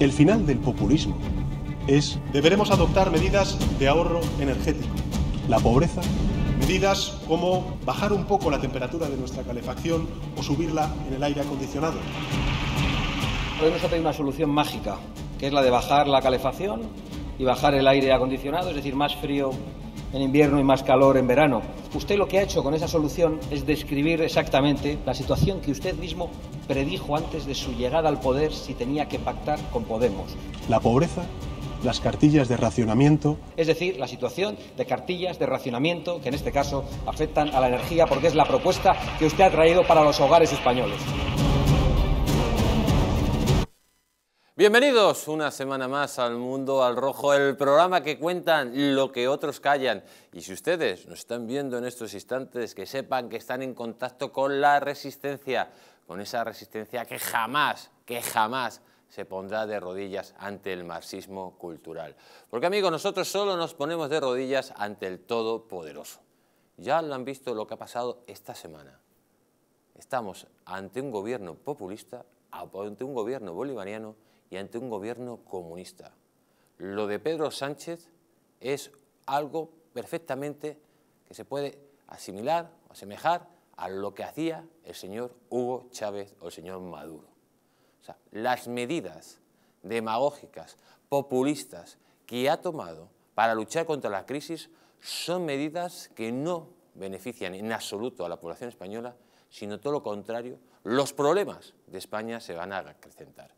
El final del populismo es deberemos adoptar medidas de ahorro energético. La pobreza. Medidas como bajar un poco la temperatura de nuestra calefacción o subirla en el aire acondicionado. Hoy nosotros una solución mágica, que es la de bajar la calefacción y bajar el aire acondicionado, es decir, más frío en invierno y más calor en verano. Usted lo que ha hecho con esa solución es describir exactamente la situación que usted mismo predijo antes de su llegada al poder si tenía que pactar con Podemos. La pobreza las cartillas de racionamiento. Es decir, la situación de cartillas de racionamiento que en este caso afectan a la energía porque es la propuesta que usted ha traído para los hogares españoles. Bienvenidos una semana más al Mundo al Rojo, el programa que cuentan lo que otros callan. Y si ustedes nos están viendo en estos instantes, que sepan que están en contacto con la resistencia, con esa resistencia que jamás, que jamás se pondrá de rodillas ante el marxismo cultural. Porque amigos, nosotros solo nos ponemos de rodillas ante el Todopoderoso. Ya lo han visto lo que ha pasado esta semana. Estamos ante un gobierno populista, ante un gobierno bolivariano y ante un gobierno comunista. Lo de Pedro Sánchez es algo perfectamente que se puede asimilar o asemejar a lo que hacía el señor Hugo Chávez o el señor Maduro. O sea, las medidas demagógicas, populistas que ha tomado para luchar contra la crisis son medidas que no benefician en absoluto a la población española, sino todo lo contrario, los problemas de España se van a acrecentar.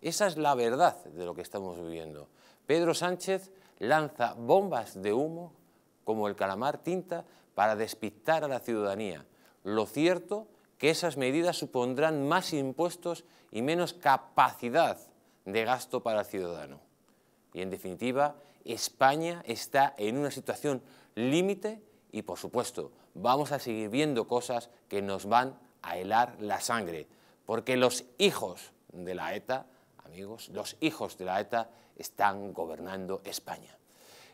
Esa es la verdad de lo que estamos viviendo. Pedro Sánchez lanza bombas de humo como el calamar tinta para despistar a la ciudadanía. Lo cierto que esas medidas supondrán más impuestos y menos capacidad de gasto para el ciudadano. Y en definitiva, España está en una situación límite y por supuesto vamos a seguir viendo cosas que nos van a helar la sangre, porque los hijos de la ETA amigos, los hijos de la ETA están gobernando España.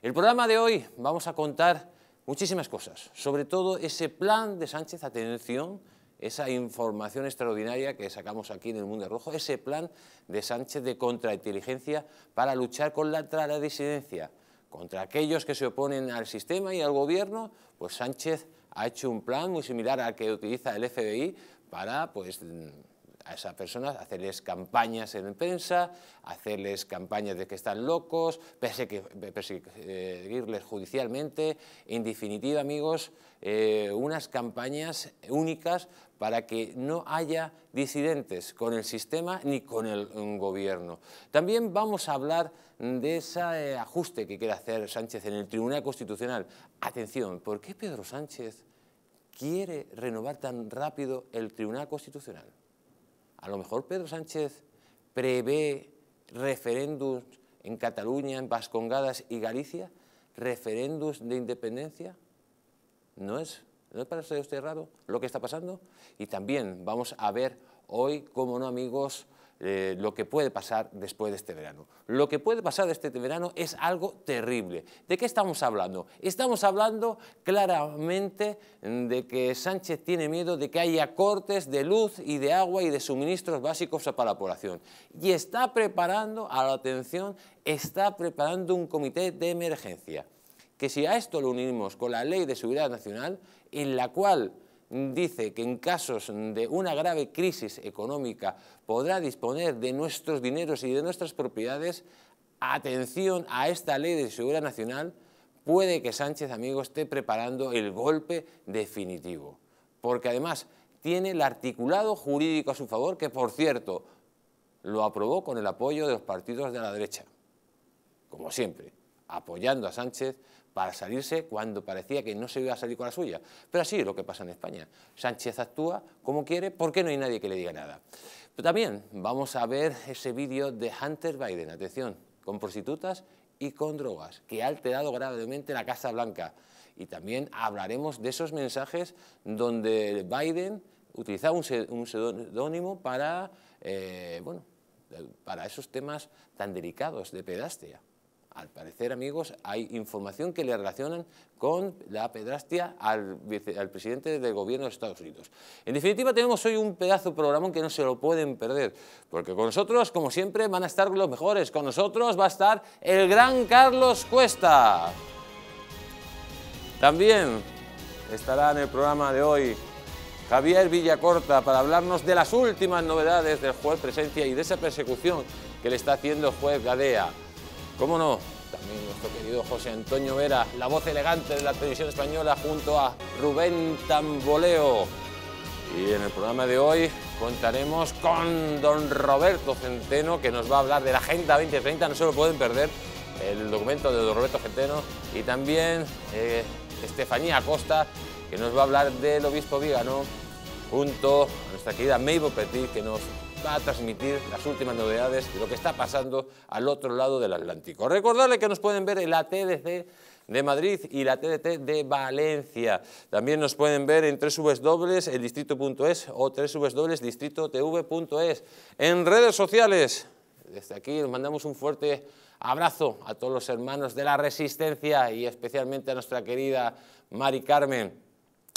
El programa de hoy vamos a contar muchísimas cosas, sobre todo ese plan de Sánchez, atención, esa información extraordinaria que sacamos aquí en el Mundo Rojo, ese plan de Sánchez de contrainteligencia para luchar contra la disidencia, contra aquellos que se oponen al sistema y al gobierno, pues Sánchez ha hecho un plan muy similar al que utiliza el FBI para pues, a esas personas, hacerles campañas en prensa, hacerles campañas de que están locos, perseguirles judicialmente, en definitiva, amigos, eh, unas campañas únicas para que no haya disidentes con el sistema ni con el mm, gobierno. También vamos a hablar de ese eh, ajuste que quiere hacer Sánchez en el Tribunal Constitucional. Atención, ¿por qué Pedro Sánchez quiere renovar tan rápido el Tribunal Constitucional? A lo mejor Pedro Sánchez prevé referéndums en Cataluña, en Vascongadas y Galicia, referéndums de independencia. ¿No es, no es para usted errado, lo que está pasando? Y también vamos a ver hoy, como no amigos, eh, lo que puede pasar después de este verano. Lo que puede pasar de este verano es algo terrible. ¿De qué estamos hablando? Estamos hablando claramente de que Sánchez tiene miedo de que haya cortes de luz y de agua y de suministros básicos para la población. Y está preparando, a la atención, está preparando un comité de emergencia. Que si a esto lo unimos con la Ley de Seguridad Nacional, en la cual dice que en casos de una grave crisis económica podrá disponer de nuestros dineros y de nuestras propiedades, atención a esta ley de seguridad nacional, puede que Sánchez, amigo esté preparando el golpe definitivo. Porque además tiene el articulado jurídico a su favor, que por cierto, lo aprobó con el apoyo de los partidos de la derecha. Como siempre, apoyando a Sánchez para salirse cuando parecía que no se iba a salir con la suya. Pero así es lo que pasa en España. Sánchez actúa como quiere porque no hay nadie que le diga nada. Pero también vamos a ver ese vídeo de Hunter Biden, atención, con prostitutas y con drogas, que ha alterado gravemente la Casa Blanca. Y también hablaremos de esos mensajes donde Biden utilizaba un seudónimo para, eh, para esos temas tan delicados de pedastia. Al parecer, amigos, hay información que le relacionan con la pedrastia al, presidente del gobierno de Estados Unidos. En definitiva, tenemos hoy un pedazo de programa que no se lo pueden perder, porque con nosotros, como siempre, van a estar los mejores. Con nosotros va a estar el gran Carlos Cuesta. También estará en el programa de hoy Javier Villacorta para hablarnos de las últimas novedades del juez Presencia y de esa persecución que le está haciendo el juez Gadea. ¿Cómo no? También nuestro querido José Antonio Vera, la voz elegante de la televisión española junto a Rubén Tamboleo. Y en el programa de hoy contaremos con don Roberto Centeno, que nos va a hablar de la Agenda 2030, no se lo pueden perder, el documento de don Roberto Centeno, y también eh, Estefanía Acosta, que nos va a hablar del obispo Vígano, junto a nuestra querida Meibo Petit, que nos va a transmitir las últimas novedades de lo que está pasando al otro lado del Atlántico. Recordarle que nos pueden ver en la TDC de Madrid y la TDT de Valencia. También nos pueden ver en www.eldistrito.es o www.distritotv.es. En redes sociales, desde aquí les mandamos un fuerte abrazo a todos los hermanos de la Resistencia y especialmente a nuestra querida Mari Carmen.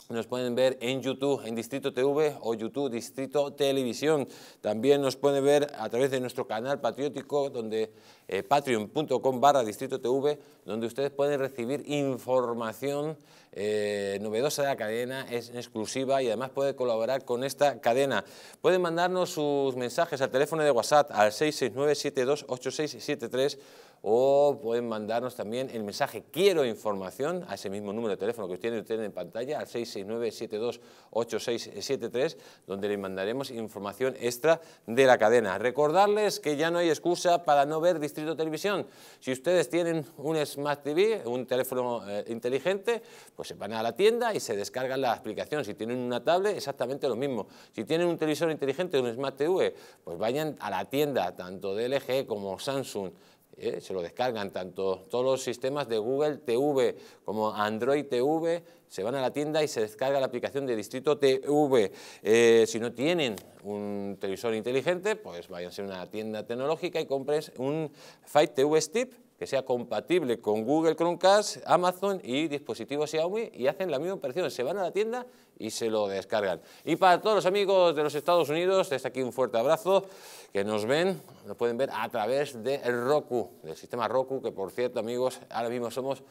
Nos pueden ver en YouTube, en Distrito TV o YouTube Distrito Televisión. También nos pueden ver a través de nuestro canal patriótico, donde eh, patreon.com barra Distrito TV, donde ustedes pueden recibir información eh, novedosa de la cadena, es exclusiva y además puede colaborar con esta cadena. Pueden mandarnos sus mensajes al teléfono de WhatsApp al 669-728673 o pueden mandarnos también el mensaje quiero información a ese mismo número de teléfono que ustedes tienen en pantalla, al 669-728673, donde les mandaremos información extra de la cadena. Recordarles que ya no hay excusa para no ver Distrito Televisión. Si ustedes tienen un Smart TV, un teléfono eh, inteligente, pues se van a la tienda y se descargan la aplicación. Si tienen una tablet, exactamente lo mismo. Si tienen un televisor inteligente, un Smart TV, pues vayan a la tienda, tanto de LG como Samsung, ¿eh? se lo descargan tanto todos los sistemas de Google TV como Android TV, se van a la tienda y se descarga la aplicación de Distrito TV. Eh, si no tienen un televisor inteligente, pues váyanse a una tienda tecnológica y compren un Fight TV Stick que sea compatible con Google Chromecast, Amazon y dispositivos Xiaomi y hacen la misma operación, se van a la tienda y se lo descargan. Y para todos los amigos de los Estados Unidos, desde aquí un fuerte abrazo, que nos ven, nos pueden ver a través del Roku, del sistema Roku, que por cierto amigos, ahora mismo somos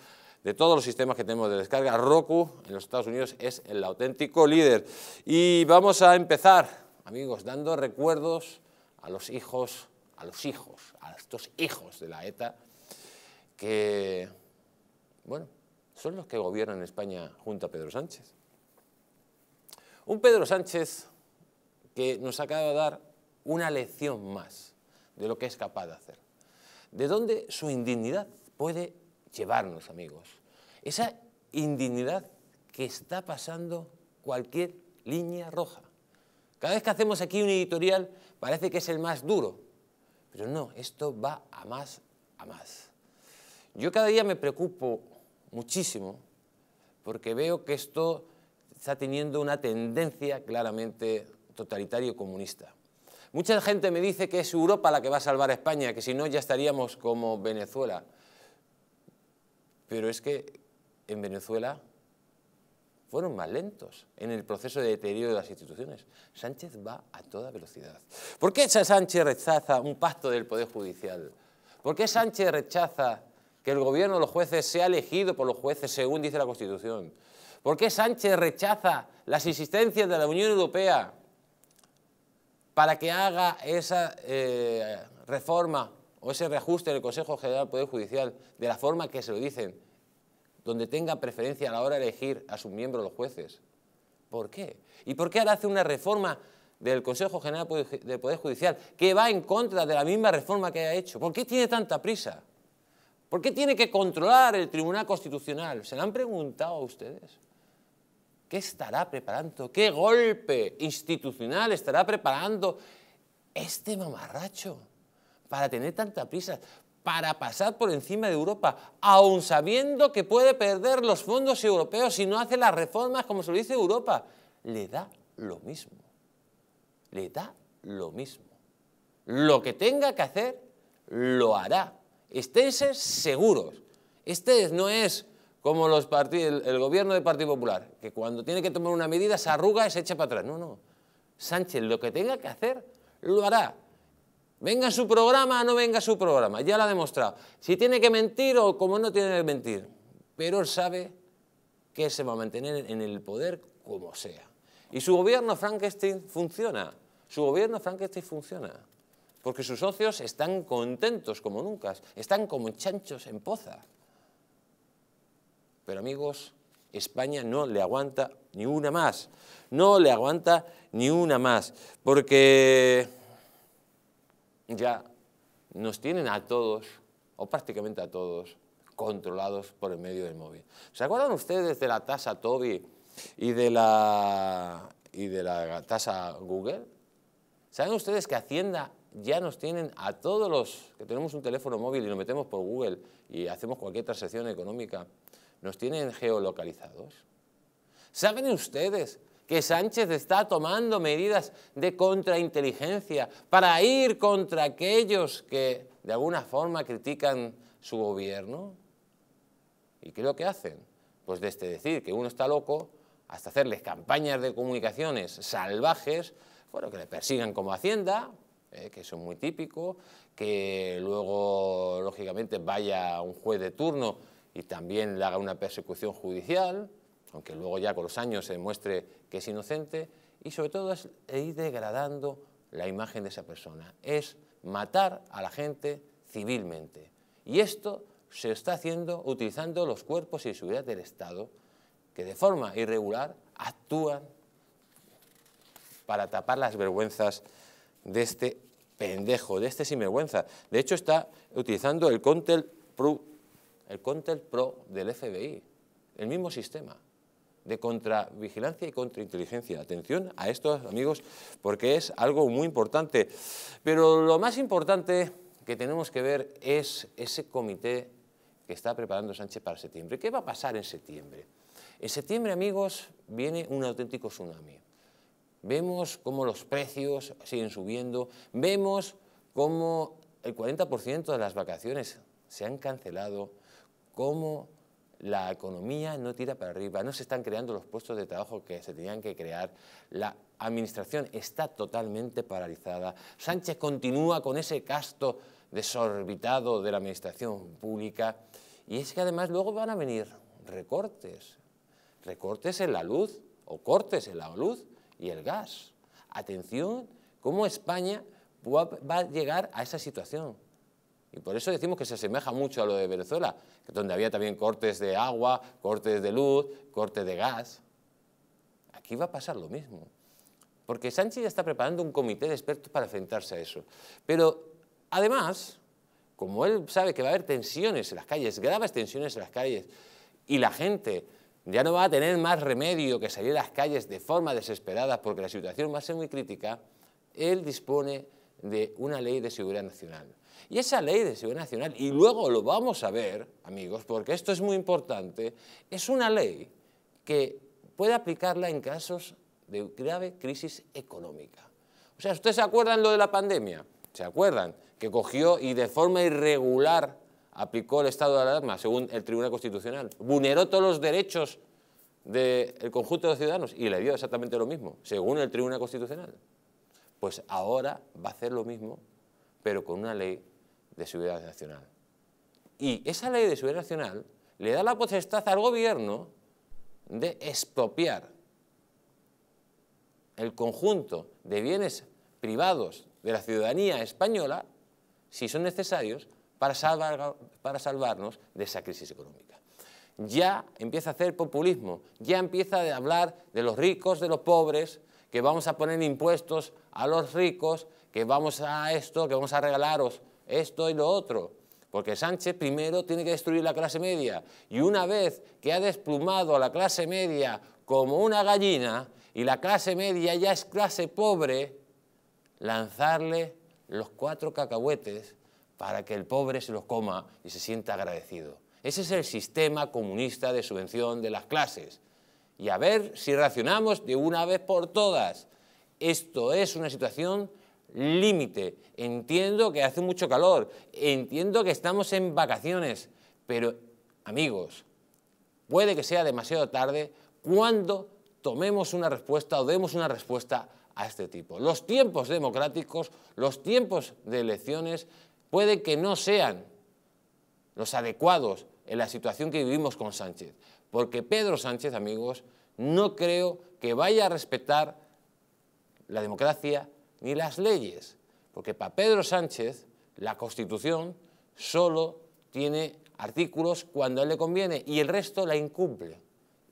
de todos los sistemas que tenemos de descarga, Roku en los Estados Unidos es el auténtico líder. Y vamos a empezar, amigos, dando recuerdos a los hijos, a los hijos, a estos hijos de la ETA, que, bueno, son los que gobiernan España junto a Pedro Sánchez. Un Pedro Sánchez que nos acaba de dar una lección más de lo que es capaz de hacer. De dónde su indignidad puede llevarnos, amigos. Esa indignidad que está pasando cualquier línea roja. Cada vez que hacemos aquí un editorial parece que es el más duro, pero no, esto va a más, a más. Yo cada día me preocupo muchísimo porque veo que esto está teniendo una tendencia claramente totalitaria comunista. Mucha gente me dice que es Europa la que va a salvar a España, que si no ya estaríamos como Venezuela. Pero es que en Venezuela fueron más lentos en el proceso de deterioro de las instituciones. Sánchez va a toda velocidad. ¿Por qué Sánchez rechaza un pacto del Poder Judicial? ¿Por qué Sánchez rechaza que el gobierno de los jueces sea elegido por los jueces según dice la Constitución? ¿Por qué Sánchez rechaza las insistencias de la Unión Europea para que haga esa eh, reforma o ese reajuste del Consejo General del Poder Judicial de la forma que se lo dicen, donde tenga preferencia a la hora de elegir a sus miembros los jueces? ¿Por qué? ¿Y por qué ahora hace una reforma del Consejo General del Poder Judicial que va en contra de la misma reforma que ha hecho? ¿Por qué tiene tanta prisa? ¿Por qué tiene que controlar el Tribunal Constitucional? ¿Se lo han preguntado a ustedes? ¿Qué estará preparando? ¿Qué golpe institucional estará preparando este mamarracho para tener tanta prisa? para pasar por encima de Europa, aun sabiendo que puede perder los fondos europeos si no hace las reformas como se lo dice Europa. Le da lo mismo. Le da lo mismo. Lo que tenga que hacer, lo hará. Estéis seguros. Este no es como los el gobierno del Partido Popular, que cuando tiene que tomar una medida se arruga y se echa para atrás. No, no. Sánchez lo que tenga que hacer, lo hará. Venga su programa, o no venga su programa, ya lo ha demostrado. Si tiene que mentir o como no tiene que mentir, pero él sabe que se va a mantener en el poder como sea. Y su gobierno Frankenstein funciona, su gobierno Frankenstein funciona porque sus socios están contentos como nunca, están como chanchos en poza. Pero amigos, España no le aguanta ni una más, no le aguanta ni una más, porque ya nos tienen a todos, o prácticamente a todos, controlados por el medio del móvil. ¿Se acuerdan ustedes de la tasa Toby y de la, y de la tasa Google? ¿Saben ustedes que Hacienda ya nos tienen a todos los que tenemos un teléfono móvil y nos metemos por Google y hacemos cualquier transacción económica, nos tienen geolocalizados. ¿Saben ustedes que Sánchez está tomando medidas de contrainteligencia para ir contra aquellos que de alguna forma critican su gobierno? ¿Y qué es lo que hacen? Pues desde este decir que uno está loco hasta hacerles campañas de comunicaciones salvajes, bueno, que le persigan como Hacienda, ¿eh? que son muy típico, que luego, lógicamente, vaya un juez de turno y también le haga una persecución judicial, aunque luego ya con los años se muestre que es inocente, y sobre todo es ir degradando la imagen de esa persona, es matar a la gente civilmente. Y esto se está haciendo utilizando los cuerpos y seguridad del Estado, que de forma irregular actúan para tapar las vergüenzas de este pendejo, de este sinvergüenza. De hecho, está utilizando el Contel Pro, el del FBI, el mismo sistema de contravigilancia y contrainteligencia. Atención a esto amigos, porque es algo muy importante. Pero lo más importante que tenemos que ver es ese comité que está preparando Sánchez para septiembre. ¿Qué va a pasar en septiembre? En septiembre, amigos, viene un auténtico tsunami. Vemos cómo los precios siguen subiendo, vemos cómo el 40% de las vacaciones se han cancelado, cómo la economía no tira para arriba, no se están creando los puestos de trabajo que se tenían que crear, la administración está totalmente paralizada, Sánchez continúa con ese gasto desorbitado de la administración pública y es que además luego van a venir recortes, recortes en la luz o cortes en la luz, y el gas. Atención, cómo España va a llegar a esa situación. Y por eso decimos que se asemeja mucho a lo de Venezuela, donde había también cortes de agua, cortes de luz, cortes de gas. Aquí va a pasar lo mismo. Porque Sánchez ya está preparando un comité de expertos para enfrentarse a eso. Pero además, como él sabe que va a haber tensiones en las calles, graves tensiones en las calles, y la gente ya no va a tener más remedio que salir a las calles de forma desesperada porque la situación va a ser muy crítica, él dispone de una ley de seguridad nacional. Y esa ley de seguridad nacional, y luego lo vamos a ver, amigos, porque esto es muy importante, es una ley que puede aplicarla en casos de grave crisis económica. O sea, ¿ustedes se acuerdan lo de la pandemia? ¿Se acuerdan? Que cogió y de forma irregular aplicó el estado de alarma, según el Tribunal Constitucional, vulneró todos los derechos del conjunto de los ciudadanos y le dio exactamente lo mismo, según el Tribunal Constitucional. Pues ahora va a hacer lo mismo, pero con una ley de seguridad nacional. Y esa ley de seguridad nacional le da la potestad al gobierno de expropiar el conjunto de bienes privados de la ciudadanía española, si son necesarios, para, salvarnos de esa crisis económica. Ya empieza a hacer populismo, ya empieza a hablar de los ricos, de los pobres, que vamos a poner impuestos a los ricos, que vamos a esto, que vamos a regalaros esto y lo otro. Porque Sánchez primero tiene que destruir la clase media. Y una vez que ha desplumado a la clase media como una gallina, y la clase media ya es clase pobre, lanzarle los cuatro cacahuetes para que el pobre se los coma y se sienta agradecido. Ese es el sistema comunista de subvención de las clases. Y a ver si reaccionamos de una vez por todas. Esto es una situación límite. Entiendo que hace mucho calor, entiendo que estamos en vacaciones, pero amigos, puede que sea demasiado tarde cuando tomemos una respuesta o demos una respuesta a este tipo. Los tiempos democráticos, los tiempos de elecciones puede que no sean los adecuados en la situación que vivimos con Sánchez. Porque Pedro Sánchez, amigos, no creo que vaya a respetar la democracia ni las leyes. Porque para Pedro Sánchez la Constitución solo tiene artículos cuando a él le conviene y el resto la incumple.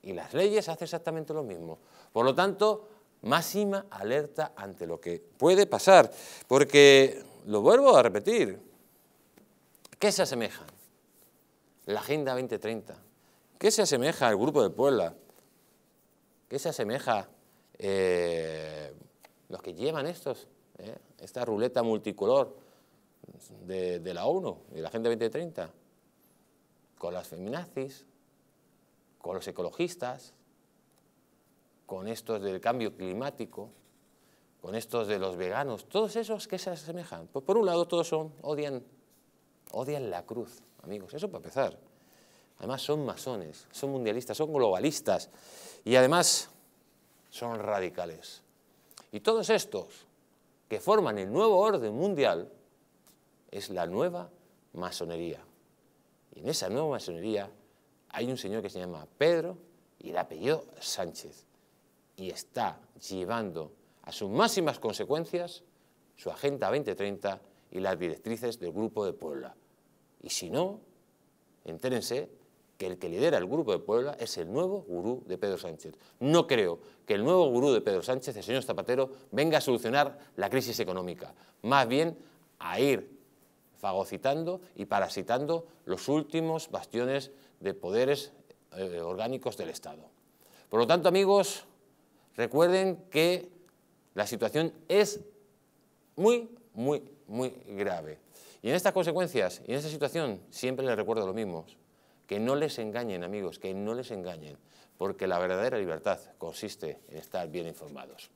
Y las leyes hacen exactamente lo mismo. Por lo tanto, máxima alerta ante lo que puede pasar. Porque lo vuelvo a repetir. ¿Qué se asemeja La Agenda 2030. ¿Qué se asemeja al Grupo de Puebla? ¿Qué se asemeja eh, los que llevan estos, eh, esta ruleta multicolor de, de la ONU y la Agenda 2030? Con las feminazis, con los ecologistas, con estos del cambio climático, con estos de los veganos, todos esos que se asemejan. Pues por un lado todos son, odian, odian la cruz, amigos, eso para empezar. Además son masones, son mundialistas, son globalistas y además son radicales. Y todos estos que forman el nuevo orden mundial es la nueva masonería. Y en esa nueva masonería hay un señor que se llama Pedro y el apellido Sánchez y está llevando a sus máximas consecuencias su Agenda 2030 y las directrices del Grupo de Puebla. Y si no, entérense que el que lidera el Grupo de Puebla es el nuevo gurú de Pedro Sánchez. No creo que el nuevo gurú de Pedro Sánchez, el señor Zapatero, venga a solucionar la crisis económica, más bien a ir fagocitando y parasitando los últimos bastiones de poderes eh, orgánicos del Estado. Por lo tanto, amigos, recuerden que la situación es muy, muy, muy grave. Y en estas consecuencias y en esta situación siempre les recuerdo lo mismo, que no les engañen amigos, que no les engañen, porque la verdadera libertad consiste en estar bien informados.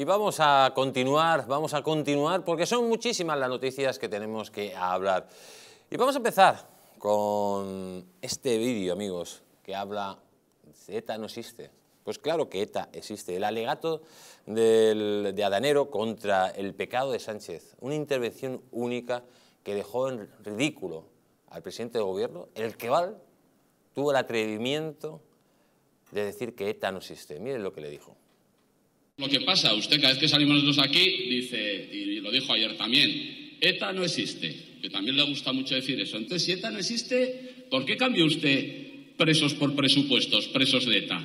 Y vamos a continuar, vamos a continuar, porque son muchísimas las noticias que tenemos que hablar. Y vamos a empezar con este vídeo, amigos, que habla de ETA no existe. Pues claro que ETA existe. El alegato de Adanero contra el pecado de Sánchez, una intervención única que dejó en ridículo al presidente del gobierno, el que tuvo el atrevimiento de decir que ETA no existe. Miren lo que le dijo. Lo que pasa, usted cada vez que salimos nosotros aquí dice, y lo dijo ayer también, ETA no existe, que también le gusta mucho decir eso. Entonces, si ETA no existe, ¿por qué cambia usted presos por presupuestos, presos de ETA?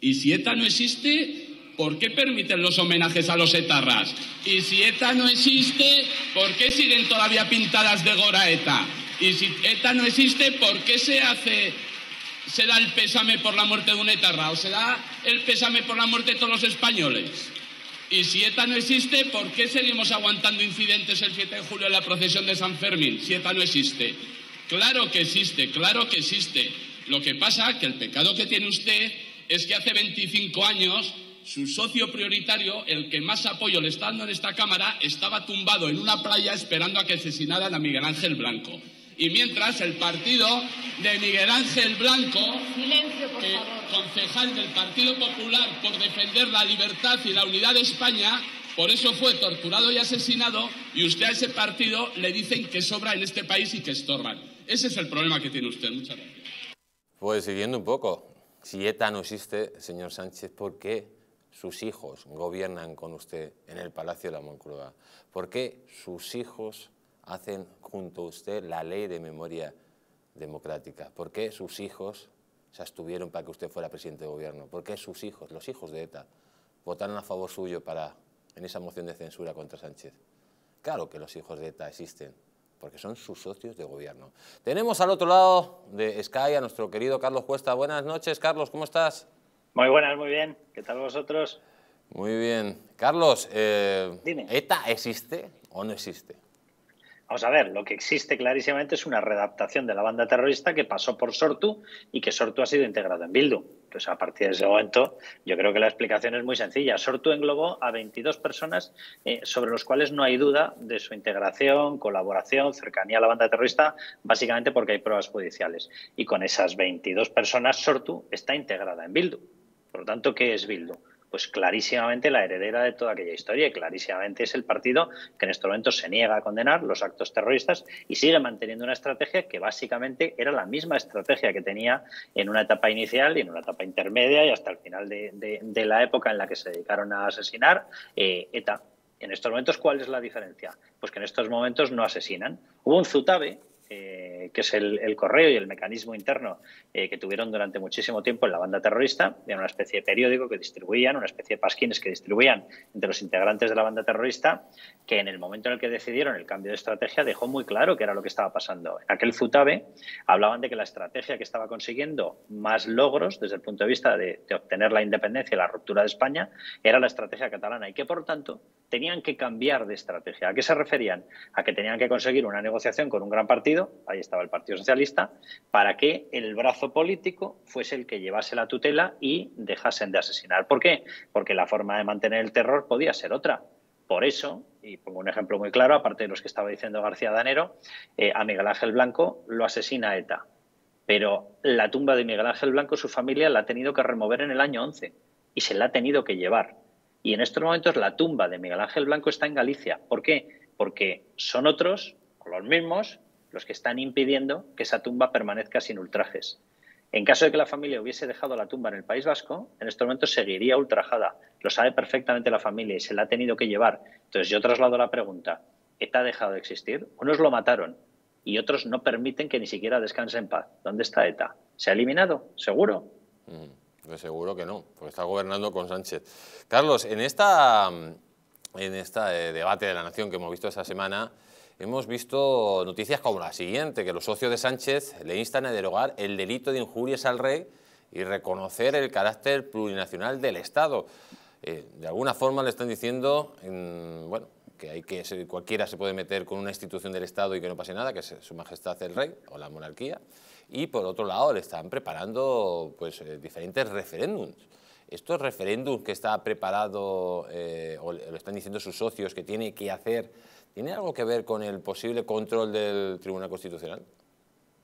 Y si ETA no existe, ¿por qué permiten los homenajes a los etarras? Y si ETA no existe, ¿por qué siguen todavía pintadas de gora ETA? Y si ETA no existe, ¿por qué se hace, se da el pésame por la muerte de un etarra o se da el pésame por la muerte de todos los españoles. Y si ETA no existe, ¿por qué seguimos aguantando incidentes el 7 de julio en la procesión de San Fermín? Si ETA no existe. Claro que existe, claro que existe. Lo que pasa es que el pecado que tiene usted es que hace 25 años su socio prioritario, el que más apoyo le está dando en esta Cámara, estaba tumbado en una playa esperando a que asesinaran a Miguel Ángel Blanco. Y mientras el partido de Miguel Ángel Blanco, eh, concejal del Partido Popular por defender la libertad y la unidad de España, por eso fue torturado y asesinado y usted a ese partido le dicen que sobra en este país y que estorban. Ese es el problema que tiene usted. Muchas gracias. Pues siguiendo un poco, si ETA no existe, señor Sánchez, ¿por qué sus hijos gobiernan con usted en el Palacio de la Moncloa? ¿Por qué sus hijos hacen junto a usted la ley de memoria democrática? ¿Por qué sus hijos se abstuvieron para que usted fuera presidente de gobierno? ¿Por qué sus hijos, los hijos de ETA, votaron a favor suyo para, en esa moción de censura contra Sánchez? Claro que los hijos de ETA existen, porque son sus socios de gobierno. Tenemos al otro lado de Sky a nuestro querido Carlos Cuesta. Buenas noches, Carlos, ¿cómo estás? Muy buenas, muy bien. ¿Qué tal vosotros? Muy bien. Carlos, eh, ¿ETA existe o no existe? Vamos a ver, lo que existe clarísimamente es una redaptación de la banda terrorista que pasó por Sortu y que Sortu ha sido integrado en Bildu. Pues a partir de ese momento, yo creo que la explicación es muy sencilla. Sortu englobó a 22 personas eh, sobre los cuales no hay duda de su integración, colaboración, cercanía a la banda terrorista, básicamente porque hay pruebas judiciales. Y con esas 22 personas, Sortu está integrada en Bildu. Por lo tanto, ¿qué es Bildu? pues clarísimamente la heredera de toda aquella historia y clarísimamente es el partido que en estos momentos se niega a condenar los actos terroristas y sigue manteniendo una estrategia que básicamente era la misma estrategia que tenía en una etapa inicial y en una etapa intermedia y hasta el final de, la época en la que se dedicaron a asesinar eh, ETA. En estos momentos, ¿cuál es la diferencia? Pues que en estos momentos no asesinan. Hubo un Zutabe, eh, que es el, correo y el mecanismo interno eh, que tuvieron durante muchísimo tiempo en la banda terrorista, era una especie de periódico que distribuían, una especie de pasquines que distribuían entre los integrantes de la banda terrorista, que en el momento en el que decidieron el cambio de estrategia dejó muy claro que era lo que estaba pasando. En aquel Zutabe hablaban de que la estrategia que estaba consiguiendo más logros desde el punto de vista de, obtener la independencia y la ruptura de España era la estrategia catalana y que por tanto tenían que cambiar de estrategia. ¿A qué se referían? A que tenían que conseguir una negociación con un gran partido, ahí está al Partido Socialista, para que el brazo político fuese el que llevase la tutela y dejasen de asesinar. ¿Por qué? Porque la forma de mantener el terror podía ser otra. Por eso, y pongo un ejemplo muy claro, aparte de los que estaba diciendo García Danero, eh, a Miguel Ángel Blanco lo asesina ETA. Pero la tumba de Miguel Ángel Blanco, su familia la ha tenido que remover en el año 11 y se la ha tenido que llevar. Y en estos momentos la tumba de Miguel Ángel Blanco está en Galicia. ¿Por qué? Porque son otros, con los mismos, los que están impidiendo que esa tumba permanezca sin ultrajes. En caso de que la familia hubiese dejado la tumba en el País Vasco, en estos momentos seguiría ultrajada. Lo sabe perfectamente la familia y se la ha tenido que llevar. Entonces yo traslado la pregunta, ¿ETA ha dejado de existir? Unos lo mataron y otros no permiten que ni siquiera descanse en paz. ¿Dónde está ETA? ¿Se ha eliminado? Seguro. Mm, pues seguro que no, porque está gobernando con Sánchez. Carlos, en esta en este eh, debate de la nación que hemos visto esta semana, hemos visto noticias como la siguiente, que los socios de Sánchez le instan a derogar el delito de injurias al rey y reconocer el carácter plurinacional del Estado. Eh, de alguna forma le están diciendo, mm, bueno, que cualquiera se puede meter con una institución del Estado y que no pase nada, que es su majestad el rey o la monarquía, y por otro lado le están preparando pues, eh, diferentes referéndums. Estos referéndums que está preparado eh, o están diciendo sus socios que tiene que hacer ¿Tiene algo que ver con el posible control del Tribunal Constitucional?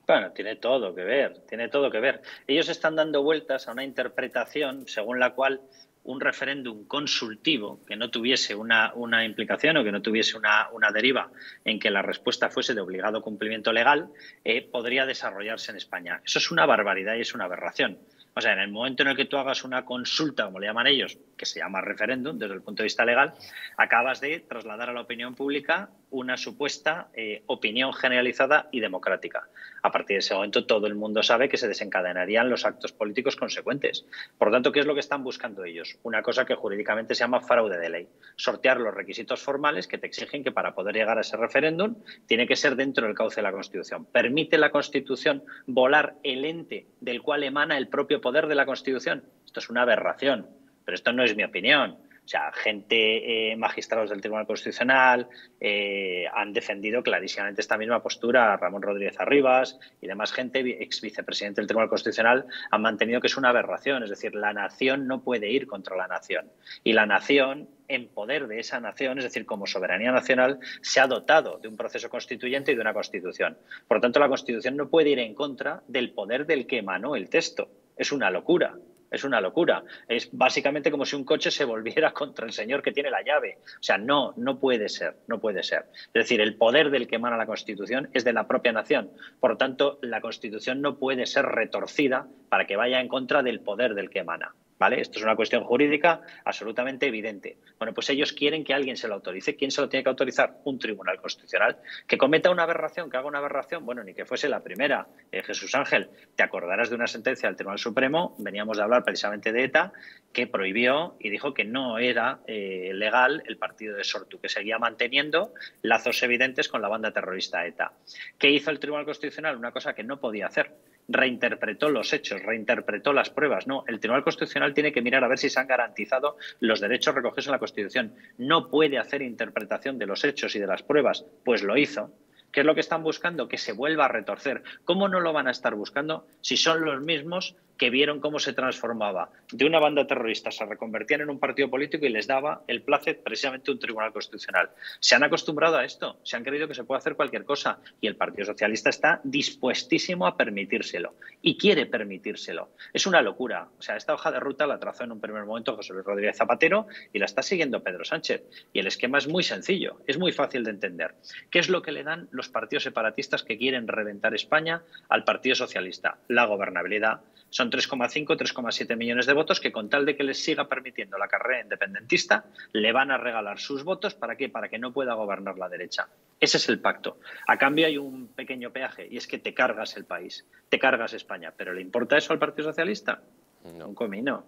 Bueno, tiene todo que ver, tiene todo que ver. Ellos están dando vueltas a una interpretación según la cual un referéndum consultivo que no tuviese una, implicación o que no tuviese una, deriva en que la respuesta fuese de obligado cumplimiento legal, eh, podría desarrollarse en España. Eso es una barbaridad y es una aberración. O sea, en el momento en el que tú hagas una consulta, como le llaman ellos, que se llama referéndum desde el punto de vista legal, acabas de trasladar a la opinión pública una supuesta eh, opinión generalizada y democrática. A partir de ese momento, todo el mundo sabe que se desencadenarían los actos políticos consecuentes. Por lo tanto, ¿qué es lo que están buscando ellos? Una cosa que jurídicamente se llama fraude de ley. Sortear los requisitos formales que te exigen que para poder llegar a ese referéndum tiene que ser dentro del cauce de la Constitución. ¿Permite la Constitución volar el ente del cual emana el propio poder de la Constitución? Esto es una aberración, pero esto no es mi opinión o sea, gente, eh, magistrados del Tribunal Constitucional, eh, han defendido clarísimamente esta misma postura. Ramón Rodríguez Arribas y demás gente, ex vicepresidente del Tribunal Constitucional, han mantenido que es una aberración. Es decir, la nación no puede ir contra la nación. Y la nación en poder de esa nación, es decir, como soberanía nacional, se ha dotado de un proceso constituyente y de una constitución. Por lo tanto, la constitución no puede ir en contra del poder del que emanó el texto. Es una locura. Es una locura. Es básicamente como si un coche se volviera contra el señor que tiene la llave. O sea, no, no puede ser, no puede ser. Es decir, el poder del que emana la Constitución es de la propia nación. Por lo tanto, la Constitución no puede ser retorcida para que vaya en contra del poder del que emana. Esto es una cuestión jurídica absolutamente evidente. Bueno, pues ellos quieren que alguien se lo autorice. ¿Quién se lo tiene que autorizar? Un tribunal constitucional. Que cometa una aberración, que haga una aberración, bueno, ni que fuese la primera. Eh, Jesús Ángel, te acordarás de una sentencia del Tribunal Supremo, veníamos de hablar precisamente de ETA, que prohibió y dijo que no era eh, legal el partido de Sortu, que seguía manteniendo lazos evidentes con la banda terrorista ETA. ¿Qué hizo el Tribunal Constitucional? Una cosa que no podía hacer reinterpretó los hechos, reinterpretó las pruebas. No, el Tribunal Constitucional tiene que mirar a ver si se han garantizado los derechos recogidos en la Constitución. No puede hacer interpretación de los hechos y de las pruebas, pues lo hizo. ¿Qué es lo que están buscando? Que se vuelva a retorcer. ¿Cómo no lo van a estar buscando si son los mismos que vieron cómo se transformaba de una banda terrorista, se reconvertían en un partido político y les daba el placer precisamente un tribunal constitucional. Se han acostumbrado a esto, se han creído que se puede hacer cualquier cosa y el Partido Socialista está dispuestísimo a permitírselo y quiere permitírselo. Es una locura. O sea, esta hoja de ruta la trazó en un primer momento José Luis Rodríguez Zapatero y la está siguiendo Pedro Sánchez. Y el esquema es muy sencillo, es muy fácil de entender. ¿Qué es lo que le dan los partidos separatistas que quieren reventar España al Partido Socialista? La gobernabilidad son 3,5, 3,7 millones de votos que con tal de que les siga permitiendo la carrera independentista, le van a regalar sus votos para qué? Para que no pueda gobernar la derecha. Ese es el pacto. A cambio hay un pequeño peaje y es que te cargas el país, te cargas España. ¿Pero le importa eso al Partido Socialista? Un comino.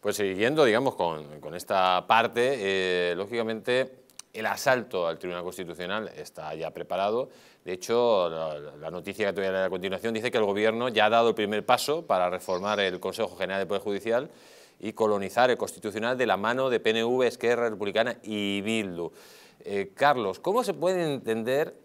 Pues siguiendo, digamos, con, esta parte, eh, lógicamente el asalto al Tribunal Constitucional está ya preparado. De hecho, la, noticia que te voy a leer a continuación dice que el Gobierno ya ha dado el primer paso para reformar el Consejo General de Poder Judicial y colonizar el Constitucional de la mano de PNV, Esquerra Republicana y Bildu. Eh, Carlos, ¿cómo se puede entender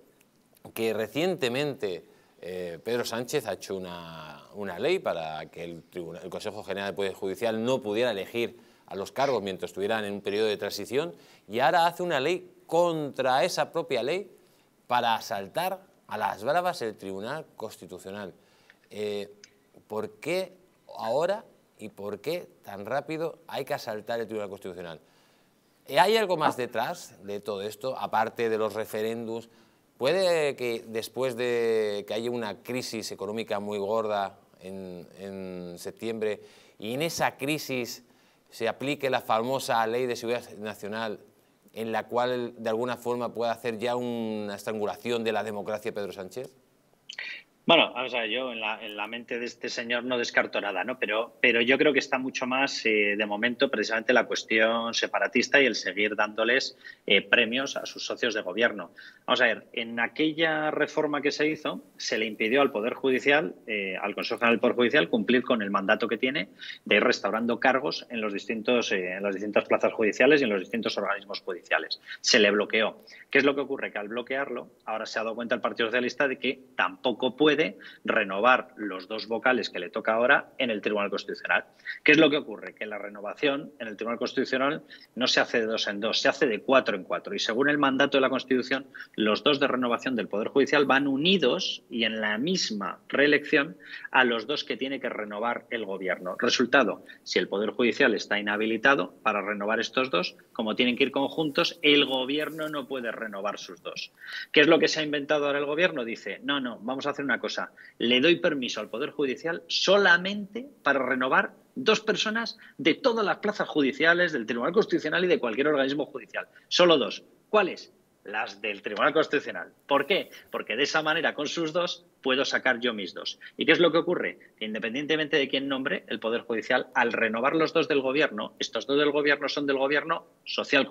que recientemente eh, Pedro Sánchez ha hecho una, ley para que el, el Consejo General de Poder Judicial no pudiera elegir a los cargos mientras estuvieran en un periodo de transición y ahora hace una ley contra esa propia ley para asaltar a las bravas el Tribunal Constitucional. Eh, ¿Por qué ahora y por qué tan rápido hay que asaltar el Tribunal Constitucional? Eh, ¿Hay algo más detrás de todo esto, aparte de los referéndums? ¿Puede que después de que haya una crisis económica muy gorda en, en septiembre y en esa crisis se aplique la famosa ley de seguridad nacional en la cual de alguna forma pueda hacer ya una estrangulación de la democracia Pedro Sánchez? Bueno, vamos a ver, yo en la, mente de este señor no descarto nada, ¿no? Pero, pero yo creo que está mucho más, eh, de momento, precisamente la cuestión separatista y el seguir dándoles eh, premios a sus socios de gobierno. Vamos a ver, en aquella reforma que se hizo, se le impidió al Poder Judicial, eh, al Consejo General del Poder Judicial, cumplir con el mandato que tiene de ir restaurando cargos en, los distintos, en las distintas plazas judiciales y en los distintos organismos judiciales. Se le bloqueó. ¿Qué es lo que ocurre? Que al bloquearlo, ahora se ha dado cuenta el Partido Socialista de que tampoco puede renovar los dos vocales que le toca ahora en el Tribunal Constitucional. ¿Qué es lo que ocurre? Que la renovación en el Tribunal Constitucional no se hace de dos en dos, se hace de cuatro en cuatro. Y según el mandato de la Constitución, los dos de renovación del Poder Judicial van unidos y en la misma reelección a los dos que tiene que renovar el Gobierno. Resultado, si el Poder Judicial está inhabilitado para renovar estos dos, como tienen que ir conjuntos, el Gobierno no puede renovar sus dos. ¿Qué es lo que se ha inventado ahora el Gobierno? Dice, no, no, vamos a hacer una cosa. Le doy permiso al Poder Judicial solamente para renovar dos personas de todas las plazas judiciales, del Tribunal Constitucional y de cualquier organismo judicial. Solo dos. ¿Cuáles? las del Tribunal Constitucional. ¿Por qué? Porque de esa manera, con sus dos, puedo sacar yo mis dos. ¿Y qué es lo que ocurre? independientemente de quién nombre el Poder Judicial, al renovar los dos del Gobierno, estos dos del Gobierno son del Gobierno social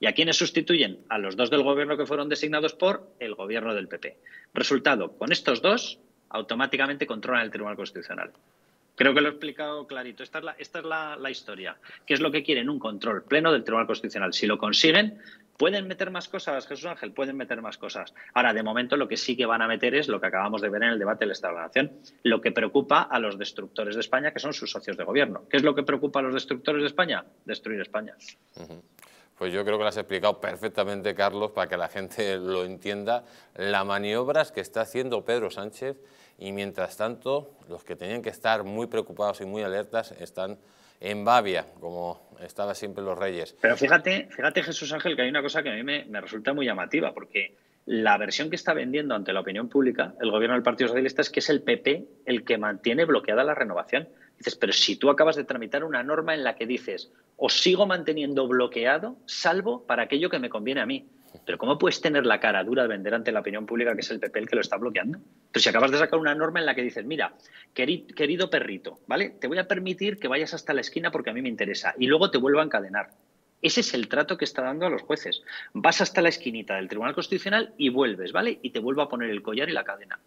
¿Y a quiénes sustituyen? A los dos del Gobierno que fueron designados por el Gobierno del PP. Resultado, con estos dos, automáticamente controlan el Tribunal Constitucional. Creo que lo he explicado clarito. Esta es, la, historia. ¿Qué es lo que quieren? Un control pleno del Tribunal Constitucional. Si lo consiguen, pueden meter más cosas, Jesús Ángel, pueden meter más cosas. Ahora, de momento, lo que sí que van a meter es lo que acabamos de ver en el debate de la Nación, lo que preocupa a los destructores de España, que son sus socios de gobierno. ¿Qué es lo que preocupa a los destructores de España? Destruir España. Pues yo creo que lo has explicado perfectamente, Carlos, para que la gente lo entienda. La maniobras que está haciendo Pedro Sánchez y mientras tanto los que tenían que estar muy preocupados y muy alertas están en Bavia, como estaban siempre los reyes. Pero fíjate, fíjate Jesús Ángel, que hay una cosa que a mí me, me resulta muy llamativa, porque la versión que está vendiendo ante la opinión pública el gobierno del Partido Socialista es que es el PP el que mantiene bloqueada la renovación. Dices, pero si tú acabas de tramitar una norma en la que dices, os sigo manteniendo bloqueado, salvo para aquello que me conviene a mí. Pero ¿cómo puedes tener la cara dura de vender ante la opinión pública que es el PP el que lo está bloqueando? Pero si acabas de sacar una norma en la que dices, mira, querido perrito, ¿vale? Te voy a permitir que vayas hasta la esquina porque a mí me interesa y luego te vuelvo a encadenar. Ese es el trato que está dando a los jueces. Vas hasta la esquinita del Tribunal Constitucional y vuelves, ¿vale? Y te vuelvo a poner el collar y la cadena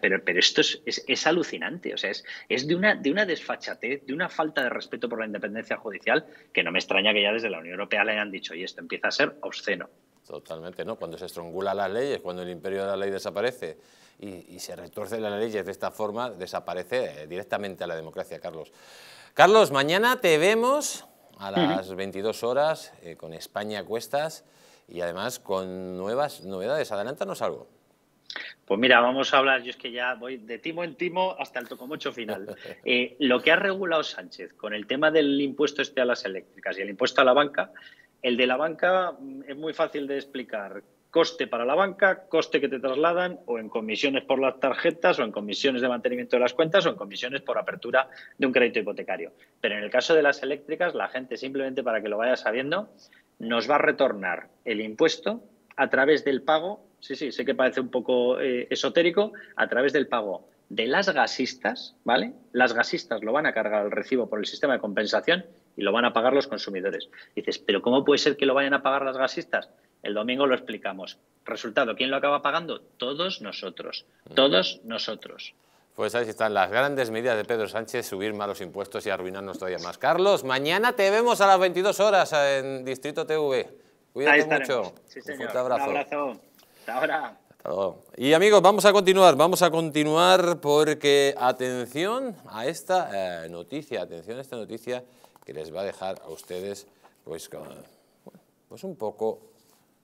pero, esto es, alucinante, o sea, es, de, una, desfachatez, de una falta de respeto por la independencia judicial, que no me extraña que ya desde la Unión Europea le hayan dicho, y esto empieza a ser obsceno. Totalmente, ¿no? Cuando se estrangula las leyes, cuando el imperio de la ley desaparece y, se retorcen las leyes de esta forma, desaparece eh, directamente a la democracia, Carlos. Carlos, mañana te vemos a las 22 horas eh, con España a cuestas y además con nuevas novedades. Adelántanos algo. Pues mira, vamos a hablar, yo es que ya voy de timo en timo hasta el tocomocho final. Eh, lo que ha regulado Sánchez con el tema del impuesto este a las eléctricas y el impuesto a la banca, el de la banca mm, es muy fácil de explicar. Coste para la banca, coste que te trasladan o en comisiones por las tarjetas o en comisiones de mantenimiento de las cuentas o en comisiones por apertura de un crédito hipotecario. Pero en el caso de las eléctricas, la gente simplemente para que lo vaya sabiendo, nos va a retornar el impuesto a través del pago sí, sí, sé que parece un poco eh, esotérico, a través del pago de las gasistas, ¿vale? Las gasistas lo van a cargar al recibo por el sistema de compensación y lo van a pagar los consumidores. dices, pero ¿cómo puede ser que lo vayan a pagar las gasistas? El domingo lo explicamos. Resultado, ¿quién lo acaba pagando? Todos nosotros, todos nosotros. Pues ahí están las grandes medidas de Pedro Sánchez, subir malos impuestos y arruinarnos todavía más. Carlos, mañana te vemos a las 22 horas en Distrito TV. Cuídate mucho. un fuerte Un abrazo. Y amigos, vamos a continuar, vamos a continuar porque atención a esta eh, noticia, atención a esta noticia que les va a dejar a ustedes pues, pues un poco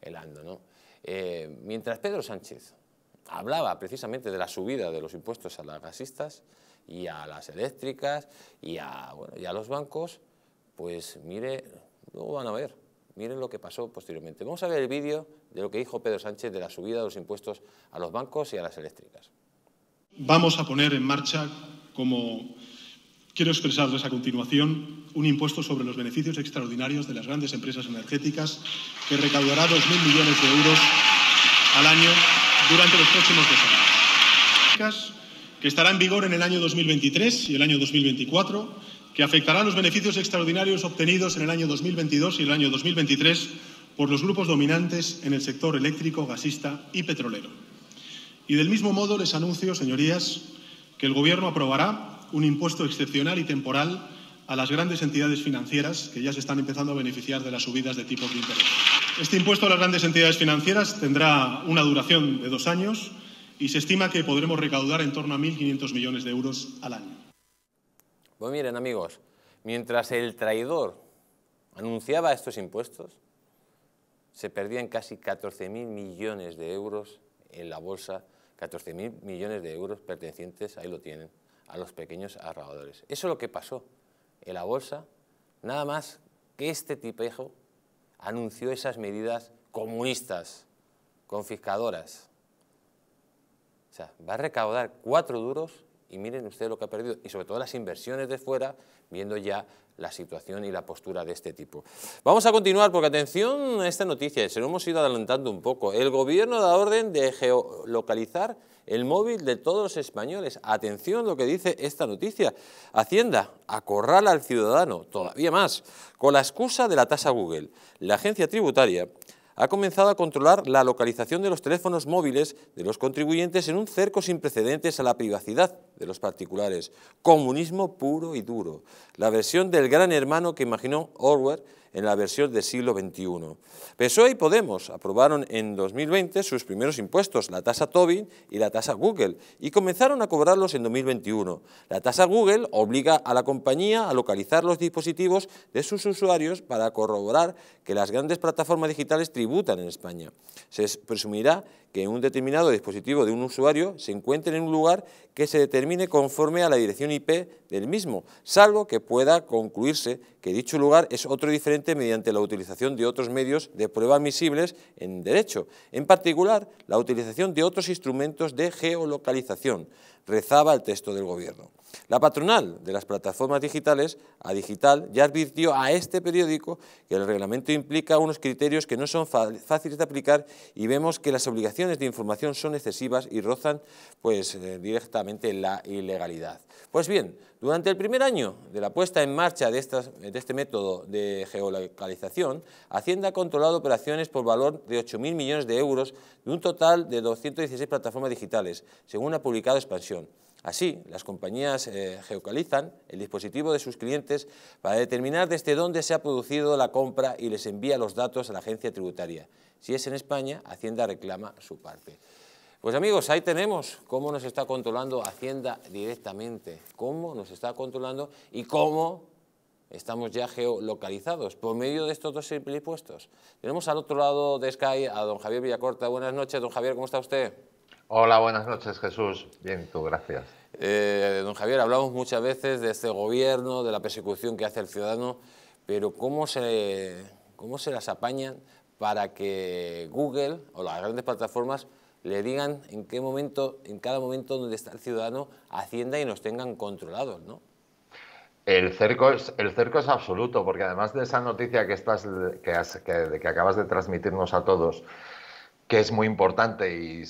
helando. ¿no? Eh, mientras Pedro Sánchez hablaba precisamente de la subida de los impuestos a las gasistas y a las eléctricas y bueno, y a los bancos, pues mire, luego van a ver Miren lo que pasó posteriormente. Vamos a ver el vídeo de lo que dijo Pedro Sánchez de la subida de los impuestos a los bancos y a las eléctricas. Vamos a poner en marcha, como quiero expresarles a continuación, un impuesto sobre los beneficios extraordinarios de las grandes empresas energéticas que recaudará 2.000 millones de euros al año durante los próximos dos años, que estará en vigor en el año 2023 y el año 2024 que afectará los beneficios extraordinarios obtenidos en el año 2022 y el año 2023 por los grupos dominantes en el sector eléctrico, gasista y petrolero. Y del mismo modo les anuncio, señorías, que el Gobierno aprobará un impuesto excepcional y temporal a las grandes entidades financieras que ya se están empezando a beneficiar de las subidas de tipos de interés. Este impuesto a las grandes entidades financieras tendrá una duración de dos años y se estima que podremos recaudar en torno a 1.500 millones de euros al año. Pues miren, amigos, mientras el traidor anunciaba estos impuestos, se perdían casi 14.000 millones de euros en la bolsa, 14.000 millones de euros pertenecientes, ahí lo tienen, a los pequeños ahorradores. Eso es lo que pasó en la bolsa, nada más que este tipejo anunció esas medidas comunistas, confiscadoras. O sea, va a recaudar cuatro duros y miren ustedes lo que ha perdido, y sobre todo las inversiones de fuera, viendo ya la situación y la postura de este tipo. Vamos a continuar, porque atención a esta noticia, se lo hemos ido adelantando un poco. El gobierno da orden de geolocalizar el móvil de todos los españoles. Atención lo que dice esta noticia. Hacienda acorrala al ciudadano, todavía más, con la excusa de la tasa Google. La agencia tributaria ha comenzado a controlar la localización de los teléfonos móviles de los contribuyentes en un cerco sin precedentes a la privacidad de los particulares, comunismo puro y duro, la versión del gran hermano que imaginó Orwell en la versión del siglo XXI. PSOE y Podemos aprobaron en 2020 sus primeros impuestos, la tasa Tobin y la tasa Google, y comenzaron a cobrarlos en 2021. La tasa Google obliga a la compañía a localizar los dispositivos de sus usuarios para corroborar que las grandes plataformas digitales tributan en España. Se presumirá que un determinado dispositivo de un usuario se encuentre en un lugar que se determina conforme a la dirección IP del mismo, salvo que pueda concluirse que dicho lugar es otro diferente mediante la utilización de otros medios de prueba admisibles en derecho, en particular la utilización de otros instrumentos de geolocalización, rezaba el texto del Gobierno. La patronal de las plataformas digitales, a Digital, ya advirtió a este periódico que el reglamento implica unos criterios que no son fáciles de aplicar y vemos que las obligaciones de información son excesivas y rozan pues, eh, directamente la ilegalidad. Pues bien, durante el primer año de la puesta en marcha de, este método de geolocalización, Hacienda ha controlado operaciones por valor de 8.000 millones de euros de un total de 216 plataformas digitales, según ha publicado Expansión. Así, las compañías eh, geocalizan el dispositivo de sus clientes para determinar desde dónde se ha producido la compra y les envía los datos a la agencia tributaria. Si es en España, Hacienda reclama su parte. Pues amigos, ahí tenemos cómo nos está controlando Hacienda directamente, cómo nos está controlando y cómo estamos ya geolocalizados por medio de estos dos impuestos. Tenemos al otro lado de Sky a don Javier Villacorta. Buenas noches, don Javier, ¿cómo está usted? Hola, buenas noches, Jesús. Bien, tú, gracias. Eh, don Javier, hablamos muchas veces de este gobierno, de la persecución que hace el ciudadano, pero ¿cómo se, cómo se las apañan para que Google o las grandes plataformas le digan en qué momento, en cada momento donde está el ciudadano, Hacienda y nos tengan controlados, ¿no? El cerco, es, el cerco es absoluto, porque además de esa noticia que, estás, que acabas de transmitirnos a todos, que es muy importante y,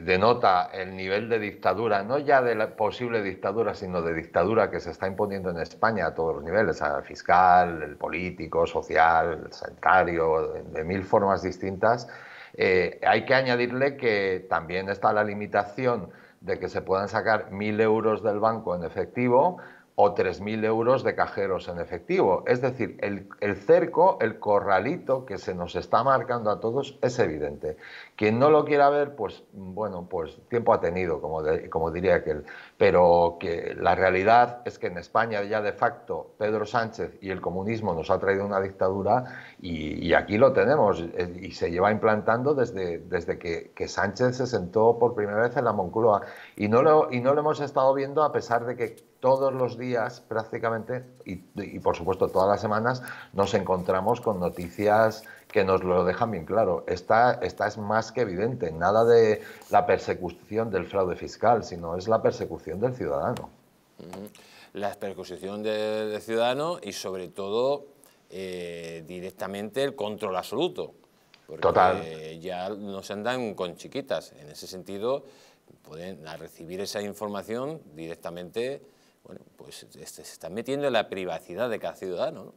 denota el nivel de dictadura, no ya de la posible dictadura, sino de dictadura que se está imponiendo en España a todos los niveles, al fiscal, el político, social, el sanitario, de, mil formas distintas. Eh, hay que añadirle que también está la limitación de que se puedan sacar mil euros del banco en efectivo o 3.000 euros de cajeros en efectivo. Es decir, el, el, cerco, el corralito que se nos está marcando a todos es evidente. Quien no lo quiera ver, pues bueno, pues tiempo ha tenido, como, como diría aquel. Pero que la realidad es que en España ya de facto Pedro Sánchez y el comunismo nos ha traído una dictadura y, aquí lo tenemos eh, y se lleva implantando desde, desde que, que, Sánchez se sentó por primera vez en la Moncloa. Y no, lo, y no lo hemos estado viendo a pesar de que todos los días prácticamente y, por supuesto todas las semanas nos encontramos con noticias que nos lo dejan bien claro. Esta, esta es más que evidente, nada de la persecución del fraude fiscal, sino es la persecución del ciudadano. La persecución del, ciudadano y sobre todo eh, directamente el control absoluto. Porque Total. ya nos andan con chiquitas. En ese sentido, pueden recibir esa información directamente bueno, pues este, se está metiendo en la privacidad de cada ciudadano.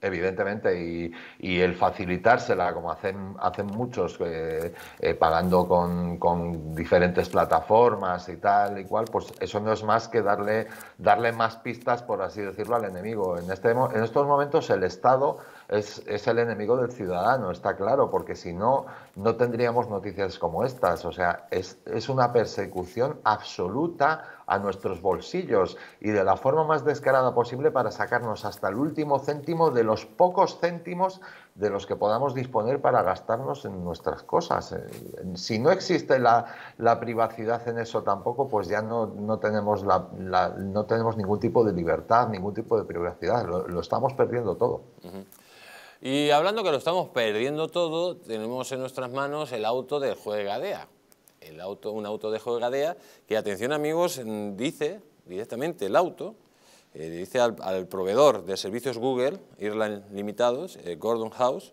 Evidentemente, y, el facilitársela, como hacen, hacen muchos, eh, eh, pagando con, diferentes plataformas y tal y cual, pues eso no es más que darle, darle más pistas, por así decirlo, al enemigo. En, este, en estos momentos el Estado es, el enemigo del ciudadano, está claro, porque si no, no tendríamos noticias como estas. O sea, es, una persecución absoluta a nuestros bolsillos y de la forma más descarada posible para sacarnos hasta el último céntimo de los pocos céntimos de los que podamos disponer para gastarnos en nuestras cosas. Eh, si no existe la, privacidad en eso tampoco, pues ya no, no tenemos la, no tenemos ningún tipo de libertad, ningún tipo de privacidad, lo, estamos perdiendo todo. Y hablando que lo estamos perdiendo todo, tenemos en nuestras manos el auto del juez Gadea. El auto, un auto de juez que, atención amigos, mm, dice directamente el auto, eh, dice al, proveedor de servicios Google, Irland Limitados, eh, Gordon House,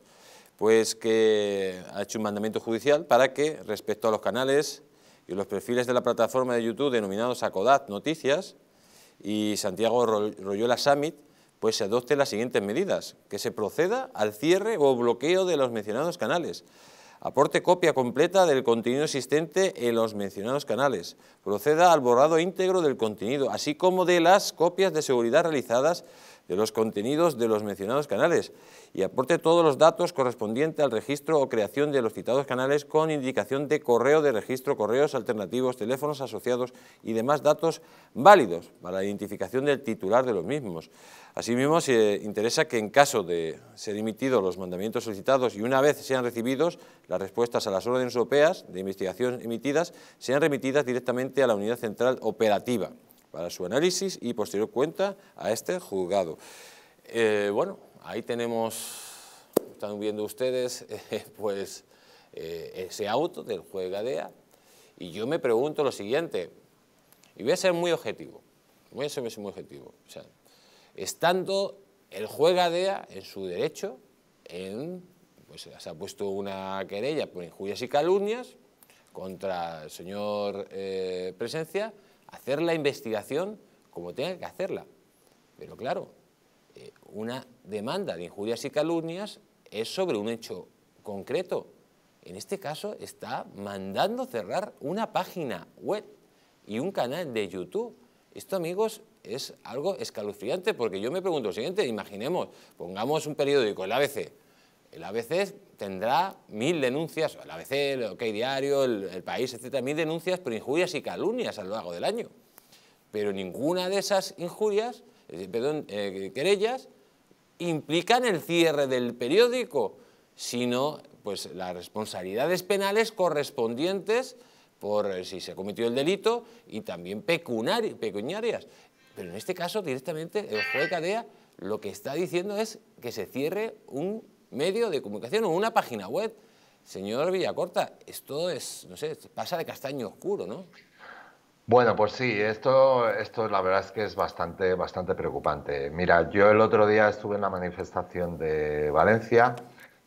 pues que ha hecho un mandamiento judicial para que, respecto a los canales y los perfiles de la plataforma de YouTube denominados Acodat Noticias y Santiago Royola Summit, pues se adopten las siguientes medidas, que se proceda al cierre o bloqueo de los mencionados canales, aporte copia completa del contenido existente en los mencionados canales, proceda al borrado íntegro del contenido, así como de las copias de seguridad realizadas de los contenidos de los mencionados canales y aporte todos los datos correspondientes al registro o creación de los citados canales con indicación de correo de registro, correos alternativos, teléfonos asociados y demás datos válidos para la identificación del titular de los mismos. Asimismo, se interesa que en caso de ser emitidos los mandamientos solicitados y una vez sean recibidos, las respuestas a las órdenes europeas de investigación emitidas sean remitidas directamente a la unidad central operativa para su análisis y posterior cuenta a este juzgado. Eh, bueno, ahí tenemos, están viendo ustedes, eh, pues eh, ese auto del juez Gadea y yo me pregunto lo siguiente, y voy a ser muy objetivo, voy a ser muy objetivo, o sea, estando el juez Gadea en su derecho, en, pues se ha puesto una querella por injurias y calumnias contra el señor Presencia, hacer la investigación como tenga que hacerla. Pero claro, eh, una demanda de injurias y calumnias es sobre un hecho concreto. En este caso está mandando cerrar una página web y un canal de YouTube. Esto, amigos, es algo escalofriante porque yo me pregunto lo siguiente, imaginemos, pongamos un periódico, el ABC, el ABC tendrá mil denuncias, el ABC, el OK Diario, el, País, etcétera, mil denuncias por injurias y calumnias a lo largo del año. Pero ninguna de esas injurias, perdón, eh, querellas, implican el cierre del periódico, sino pues, las responsabilidades penales correspondientes por eh, si se cometió el delito y también pecuniarias. Pero en este caso directamente el juez de Cadea lo que está diciendo es que se cierre un medio de comunicación o una página web. Señor Villacorta, esto es, no sé, pasa de castaño oscuro, ¿no? Bueno, pues sí, esto, esto la verdad es que es bastante, bastante preocupante. Mira, yo el otro día estuve en la manifestación de Valencia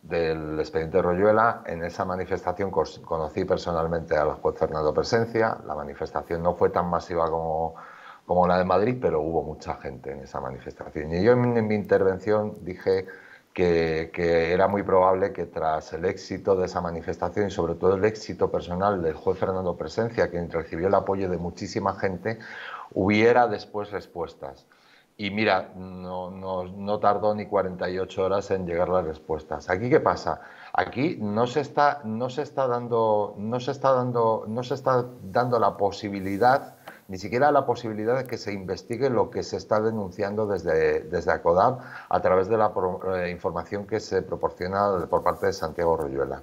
del expediente Royuela. En esa manifestación conocí personalmente al juez Fernando Presencia. La manifestación no fue tan masiva como, como la de Madrid, pero hubo mucha gente en esa manifestación. Y yo en mi intervención dije que, era muy probable que tras el éxito de esa manifestación y sobre todo el éxito personal del juez Fernando Presencia, quien recibió el apoyo de muchísima gente, hubiera después respuestas. Y mira, no, no, no tardó ni 48 horas en llegar las respuestas. ¿Aquí qué pasa? Aquí no se está, no se está, dando, no se está, dando, no se está dando la posibilidad ni siquiera la posibilidad de que se investigue lo que se está denunciando desde, desde a través de la eh, información que se proporciona por parte de Santiago Royuela.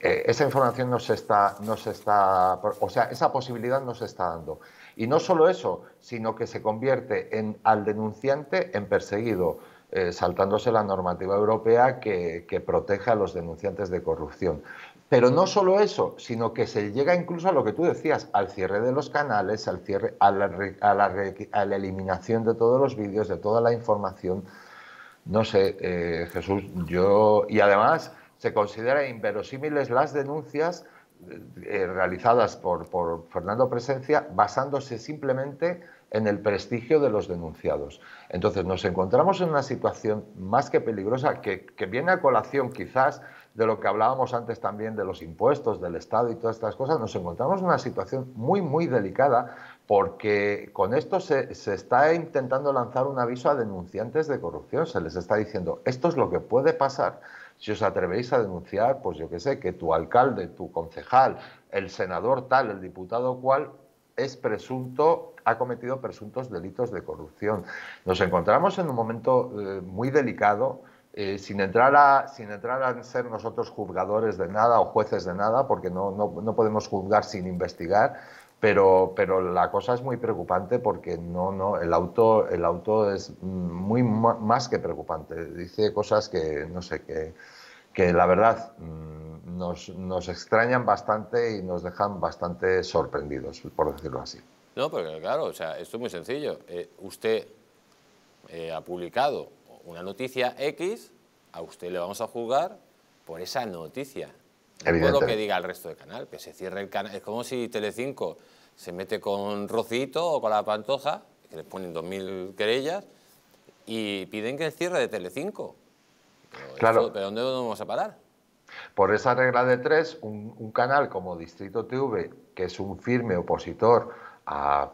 Eh, esa información no se está, o sea, esa posibilidad no se está dando. Y no solo eso, sino que se convierte en, al denunciante en perseguido. Eh, saltándose la normativa europea que, que, protege a los denunciantes de corrupción. Pero no solo eso, sino que se llega incluso a lo que tú decías, al cierre de los canales, al cierre, a la, eliminación de todos los vídeos, de toda la información. No sé, eh, Jesús, yo... Y además se consideran inverosímiles las denuncias eh, eh, realizadas por, Fernando Presencia basándose simplemente en el prestigio de los denunciados. Entonces nos encontramos en una situación más que peligrosa que, que viene a colación quizás de lo que hablábamos antes también de los impuestos, del Estado y todas estas cosas, nos encontramos en una situación muy, muy delicada porque con esto se, se, está intentando lanzar un aviso a denunciantes de corrupción. Se les está diciendo, esto es lo que puede pasar si os atrevéis a denunciar, pues yo qué sé, que tu alcalde, tu concejal, el senador tal, el diputado cual, es presunto, ha cometido presuntos delitos de corrupción. Nos encontramos en un momento eh, muy delicado eh, sin, entrar a, sin entrar a ser nosotros juzgadores de nada o jueces de nada, porque no, no, no podemos juzgar sin investigar, pero, pero la cosa es muy preocupante porque no, no, el auto, el auto es muy más que preocupante. Dice cosas que, no sé, que, que la verdad mm, nos, nos extrañan bastante y nos dejan bastante sorprendidos, por decirlo así. No, porque claro, o sea, esto es muy sencillo. Eh, usted eh, ha publicado una noticia X, a usted le vamos a juzgar por esa noticia. No lo que diga el resto del canal, que se cierre el canal. Es como si Telecinco se mete con Rocito o con La Pantoja, que les ponen 2.000 querellas, y piden que el cierre de Telecinco. Pero claro. ¿Pero dónde vamos a parar? Por esa regla de tres, un, un canal como Distrito TV, que es un firme opositor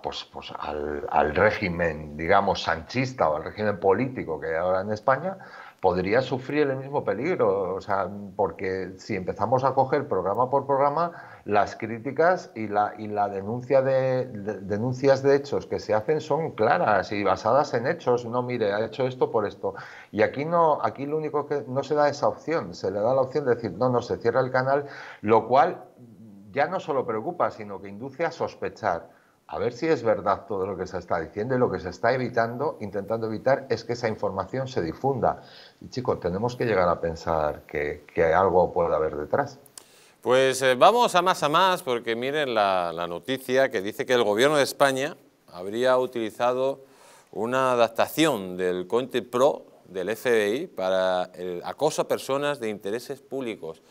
pues, pues al, régimen, digamos, sanchista o al régimen político que hay ahora en España, podría sufrir el mismo peligro. O sea, porque si empezamos a coger programa por programa, las críticas y la, y la denuncia de, denuncias de hechos que se hacen son claras y basadas en hechos. No, mire, ha hecho esto por esto. Y aquí no, aquí lo único que no se da esa opción, se le da la opción de decir, no, no, se cierra el canal, lo cual ya no solo preocupa, sino que induce a sospechar a ver si es verdad todo lo que se está diciendo y lo que se está evitando, intentando evitar, es que esa información se difunda. Y chicos, tenemos que llegar a pensar que, que algo puede haber detrás. Pues eh, vamos a más a más, porque miren la, la noticia que dice que el gobierno de España habría utilizado una adaptación del Conte Pro del FBI para el acoso a personas de intereses públicos.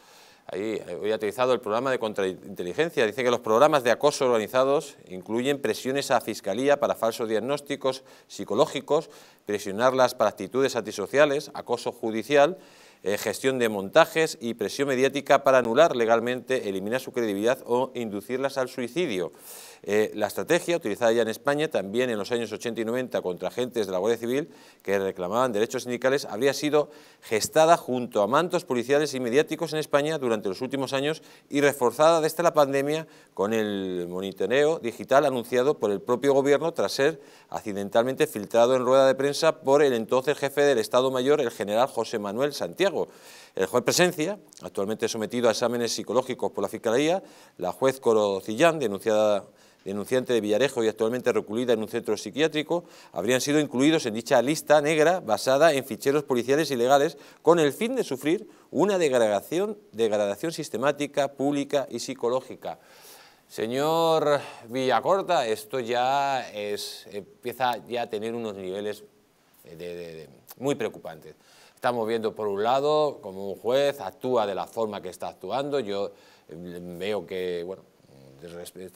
Ahí, eh, hoy ha utilizado el programa de contrainteligencia. Dice que los programas de acoso organizados incluyen presiones a fiscalía para falsos diagnósticos psicológicos, presionarlas para actitudes antisociales, acoso judicial, eh, gestión de montajes y presión mediática para anular legalmente, eliminar su credibilidad o inducirlas al suicidio. Eh, la estrategia, utilizada ya en España, también en los años 80 y 90 contra agentes de la Guardia Civil que reclamaban derechos sindicales, habría sido gestada junto a mantos policiales y mediáticos en España durante los últimos años y reforzada desde la pandemia con el monitoreo digital anunciado por el propio gobierno tras ser accidentalmente filtrado en rueda de prensa por el entonces jefe del Estado Mayor, el general José Manuel Santiago. El juez Presencia, actualmente sometido a exámenes psicológicos por la Fiscalía, la juez Corocillán, denunciada denunciante de Villarejo y actualmente recluida en un centro psiquiátrico, habrían sido incluidos en dicha lista negra basada en ficheros policiales ilegales con el fin de sufrir una degradación, degradación sistemática, pública y psicológica. Señor Villacorta, esto ya empieza ya a tener unos niveles eh, muy preocupantes. Estamos viendo, por un lado, como un juez actúa de la forma que está actuando. Yo eh, veo que, bueno,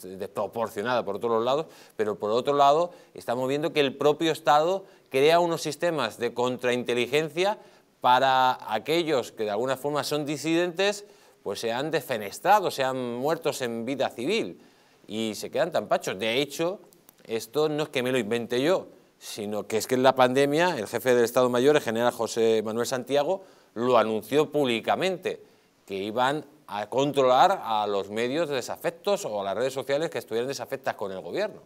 desproporcionada por todos los lados, pero por otro lado estamos viendo que el propio Estado crea unos sistemas de contrainteligencia para aquellos que de alguna forma son disidentes, pues se han defenestrado, se han muerto en vida civil y se quedan tan pachos. De hecho, esto no es que me lo invente yo, sino que es que en la pandemia el jefe del Estado Mayor, el general José Manuel Santiago, lo anunció públicamente, que iban a controlar a los medios desafectos o a las redes sociales que estuvieran desafectas con el gobierno.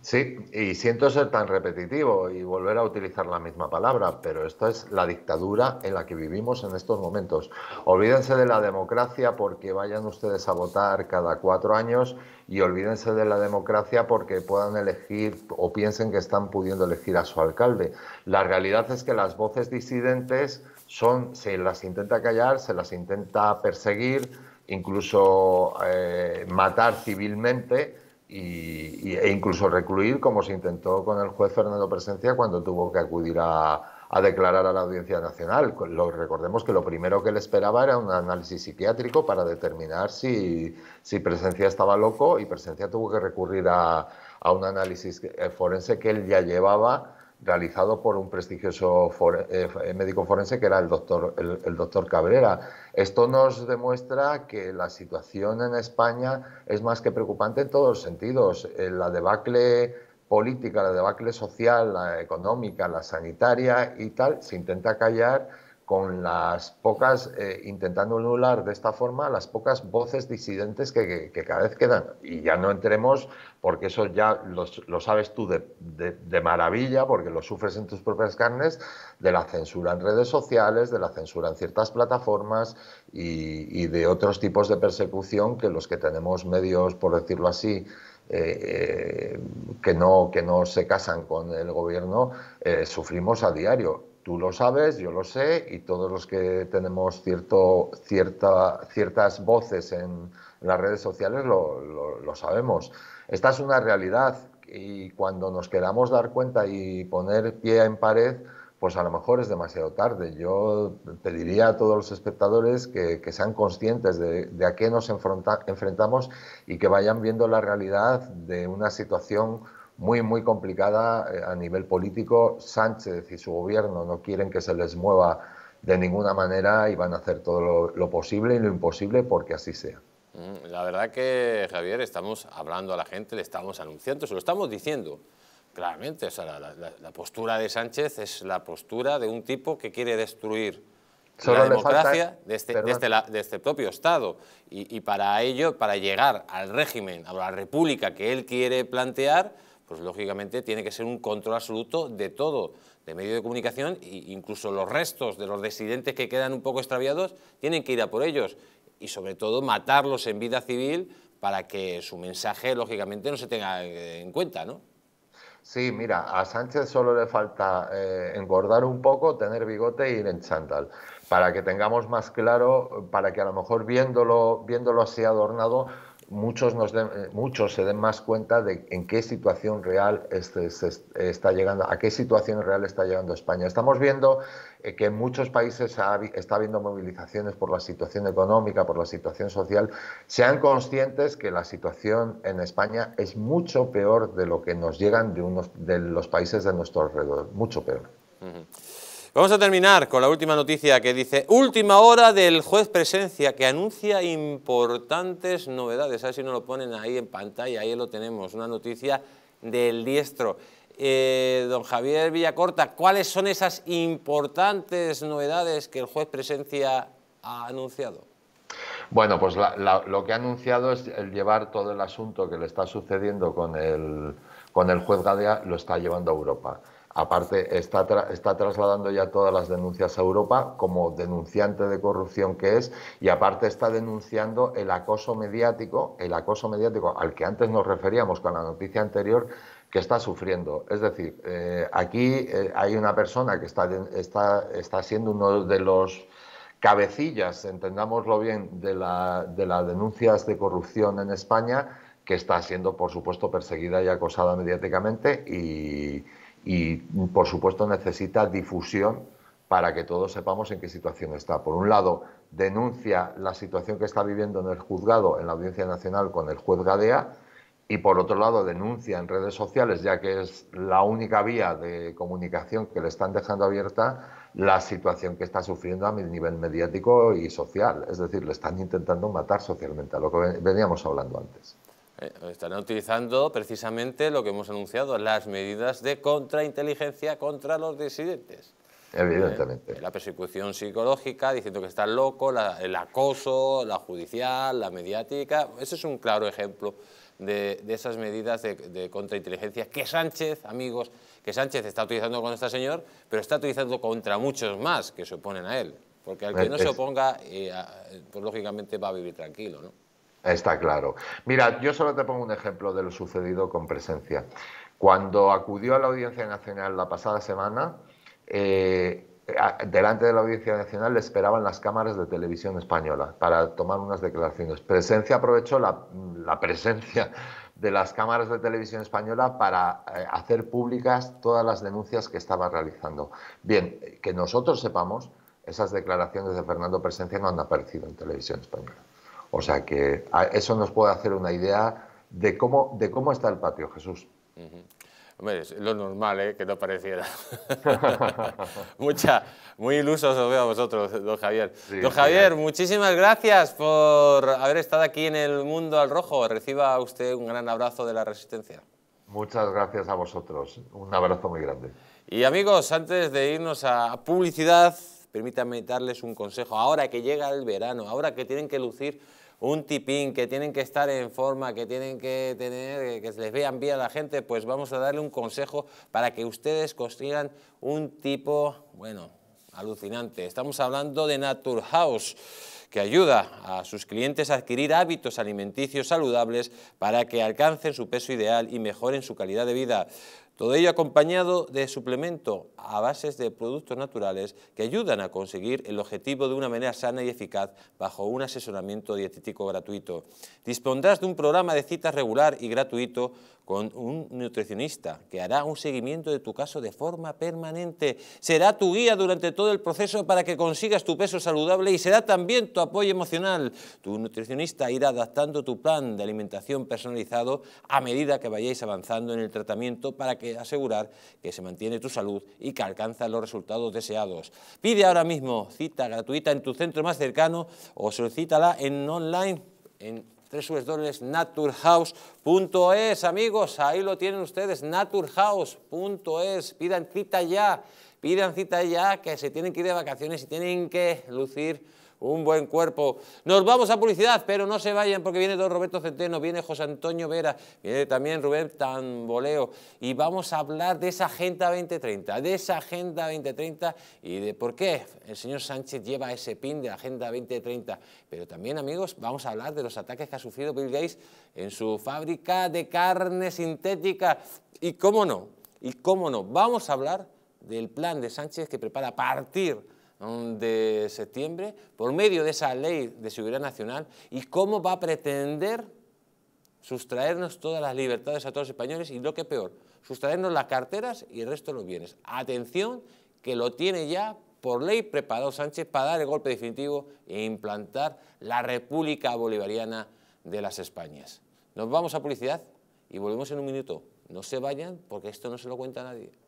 Sí, y siento ser tan repetitivo y volver a utilizar la misma palabra, pero esta es la dictadura en la que vivimos en estos momentos. Olvídense de la democracia porque vayan ustedes a votar cada cuatro años y olvídense de la democracia porque puedan elegir o piensen que están pudiendo elegir a su alcalde. La realidad es que las voces disidentes son, se las intenta callar, se las intenta perseguir, incluso eh, matar civilmente y, e incluso recluir, como se intentó con el juez Fernando Presencia cuando tuvo que acudir a, declarar a la Audiencia Nacional. Lo, recordemos que lo primero que le esperaba era un análisis psiquiátrico para determinar si, si Presencia estaba loco y Presencia tuvo que recurrir a, a un análisis forense que él ya llevaba realizado por un prestigioso eh, eh, médico forense que era el doctor, el, el doctor Cabrera. Esto nos demuestra que la situación en España es más que preocupante en todos los sentidos. Eh, la debacle política, la debacle social, la económica, la sanitaria y tal, se intenta callar con las pocas, eh, intentando anular de esta forma las pocas voces disidentes que, cada vez quedan. Y ya no entremos, porque eso ya lo, sabes tú de, maravilla, porque lo sufres en tus propias carnes, de la censura en redes sociales, de la censura en ciertas plataformas y, de otros tipos de persecución que los que tenemos medios, por decirlo así, eh, eh, que, no, que no se casan con el gobierno, sufrimos a diario tú lo sabes, yo lo sé, y todos los que tenemos cierto, cierta, ciertas voces en, las redes sociales lo, sabemos. Esta es una realidad y cuando nos queramos dar cuenta y poner pie en pared, pues a lo mejor es demasiado tarde. Yo pediría a todos los espectadores que, sean conscientes de, a qué nos enfrentamos y que vayan viendo la realidad de una situación muy, muy complicada eh, a nivel político. Sánchez y su gobierno no quieren que se les mueva de ninguna manera y van a hacer todo lo, posible y lo imposible porque así sea. Mm, la verdad que, Javier, estamos hablando a la gente, le estamos anunciando, se lo estamos diciendo claramente. la, postura de Sánchez es la postura de un tipo que quiere destruir la democracia este, este de, este, propio Estado. y para ello, para llegar al régimen, a la república que él quiere plantear, pues lógicamente tiene que ser un control absoluto de todo, de medio de comunicación e incluso los restos de los disidentes que quedan un poco extraviados tienen que ir a por ellos y sobre todo matarlos en vida civil para que su mensaje lógicamente no se tenga eh, en cuenta, ¿no? Sí, mira, a Sánchez solo le falta eh, engordar un poco, tener bigote e ir en chándal, para que tengamos más claro, para que a lo mejor viéndolo, viéndolo así adornado muchos, nos eh, muchos se den más cuenta de en qué situación real este, se está llegando, a qué situación real está llegando España. Estamos viendo eh, que en muchos países está habiendo movilizaciones por la situación económica, por la situación social. Sean conscientes que la situación en España es mucho peor de lo que nos llegan de, unos, de los países de nuestro alrededor, mucho peor. Vamos a terminar con la última noticia que dice, última hora del juez presencia que anuncia importantes novedades. A ver si nos lo ponen ahí en pantalla, ahí lo tenemos, una noticia del diestro. Eh, don Javier Villacorta, ¿cuáles son esas importantes novedades que el juez presencia ha anunciado? Bueno, pues lo que ha anunciado es el llevar todo el asunto que le está sucediendo con el juez Gadea, lo está llevando a Europa. Aparte, está, está trasladando ya todas las denuncias a Europa como denunciante de corrupción que es y aparte está denunciando el acoso mediático, el acoso mediático al que antes nos referíamos con la noticia anterior, que está sufriendo. Es decir, eh, aquí eh, hay una persona que está, está, siendo uno de los cabecillas, entendámoslo bien, de, la, de las denuncias de corrupción en España, que está siendo, por supuesto, perseguida y acosada mediáticamente y, y, por supuesto, necesita difusión para que todos sepamos en qué situación está. Por un lado, denuncia la situación que está viviendo en el juzgado, en la Audiencia Nacional, con el juez Gadea, y por otro lado, denuncia en redes sociales, ya que es la única vía de comunicación que le están dejando abierta, la situación que está sufriendo a nivel mediático y social. Es decir, le están intentando matar socialmente, a lo que veníamos hablando antes. Eh, estarán utilizando precisamente lo que hemos anunciado, las medidas de contrainteligencia contra los disidentes. Evidentemente. Eh, la persecución psicológica, diciendo que está loco, el acoso, la judicial, la mediática. Ese es un claro ejemplo de, esas medidas de, contrainteligencia que Sánchez, amigos, que Sánchez está utilizando contra este señor, pero está utilizando contra muchos más que se oponen a él. Porque al que eh, no se oponga, pues lógicamente va a vivir tranquilo, ¿no? Está claro. Mira, yo solo te pongo un ejemplo de lo sucedido con presencia. Cuando acudió a la Audiencia Nacional la pasada semana, eh, delante de la Audiencia Nacional le esperaban las cámaras de televisión española para tomar unas declaraciones. Presencia aprovechó la, presencia de las cámaras de televisión española para eh, hacer públicas todas las denuncias que estaba realizando. Bien, que nosotros sepamos, esas declaraciones de Fernando Presencia no han aparecido en televisión española. O sea que eso nos puede hacer una idea de cómo, de cómo está el patio, Jesús. Hombre, lo normal, ¿eh? que no pareciera. Mucha, muy ilusos os veo a vosotros, don Javier. don Javier, muchísimas gracias por haber estado aquí en el Mundo al Rojo. Reciba usted un gran abrazo de la Resistencia. Muchas gracias a vosotros. Un abrazo muy grande. Y amigos, antes de irnos a publicidad, permítanme darles un consejo. Ahora que llega el verano, ahora que tienen que lucir un tipín, que tienen que estar en forma, que tienen que tener, eh, que les vean bien a la gente, pues vamos a darle un consejo para que ustedes consigan un tipo, bueno, alucinante. Estamos hablando de House, que ayuda a sus clientes a adquirir hábitos alimenticios saludables para que alcancen su peso ideal y mejoren su calidad de vida. Todo ello acompañado de suplemento a bases de productos naturales que ayudan a conseguir el objetivo de una manera sana y eficaz bajo un asesoramiento dietético gratuito. Dispondrás de un programa de citas regular y gratuito con un nutricionista que hará un seguimiento de tu caso de forma permanente. Será tu guía durante todo el proceso para que consigas tu peso saludable y será también tu apoyo emocional. Tu nutricionista irá adaptando tu plan de alimentación personalizado a medida que vayáis avanzando en el tratamiento para que asegurar que se mantiene tu salud y que alcanza los resultados deseados. Pide ahora mismo cita gratuita en tu centro más cercano o solicítala en online en naturehouse.es, Amigos, ahí lo tienen ustedes, naturhouse.es. Pidan cita ya, pidan cita ya que se tienen que ir de vacaciones y tienen que lucir un buen cuerpo. Nos vamos a publicidad, pero no se vayan porque viene don Roberto Centeno, viene José Antonio Vera, viene también Rubén Tamboleo y vamos a hablar de esa Agenda 2030, de esa Agenda 2030 y de por qué el señor Sánchez lleva ese pin de la Agenda 2030. Pero también, amigos, vamos a hablar de los ataques que ha sufrido Bill Gates en su fábrica de carne sintética y cómo no, y cómo no, vamos a hablar del plan de Sánchez que prepara partir de septiembre por medio de esa ley de seguridad nacional y cómo va a pretender sustraernos todas las libertades a todos los españoles y lo que peor, sustraernos las carteras y el resto de los bienes. Atención que lo tiene ya por ley preparado Sánchez para dar el golpe definitivo e implantar la República Bolivariana de las Españas. Nos vamos a publicidad y volvemos en un minuto. No se vayan porque esto no se lo cuenta nadie.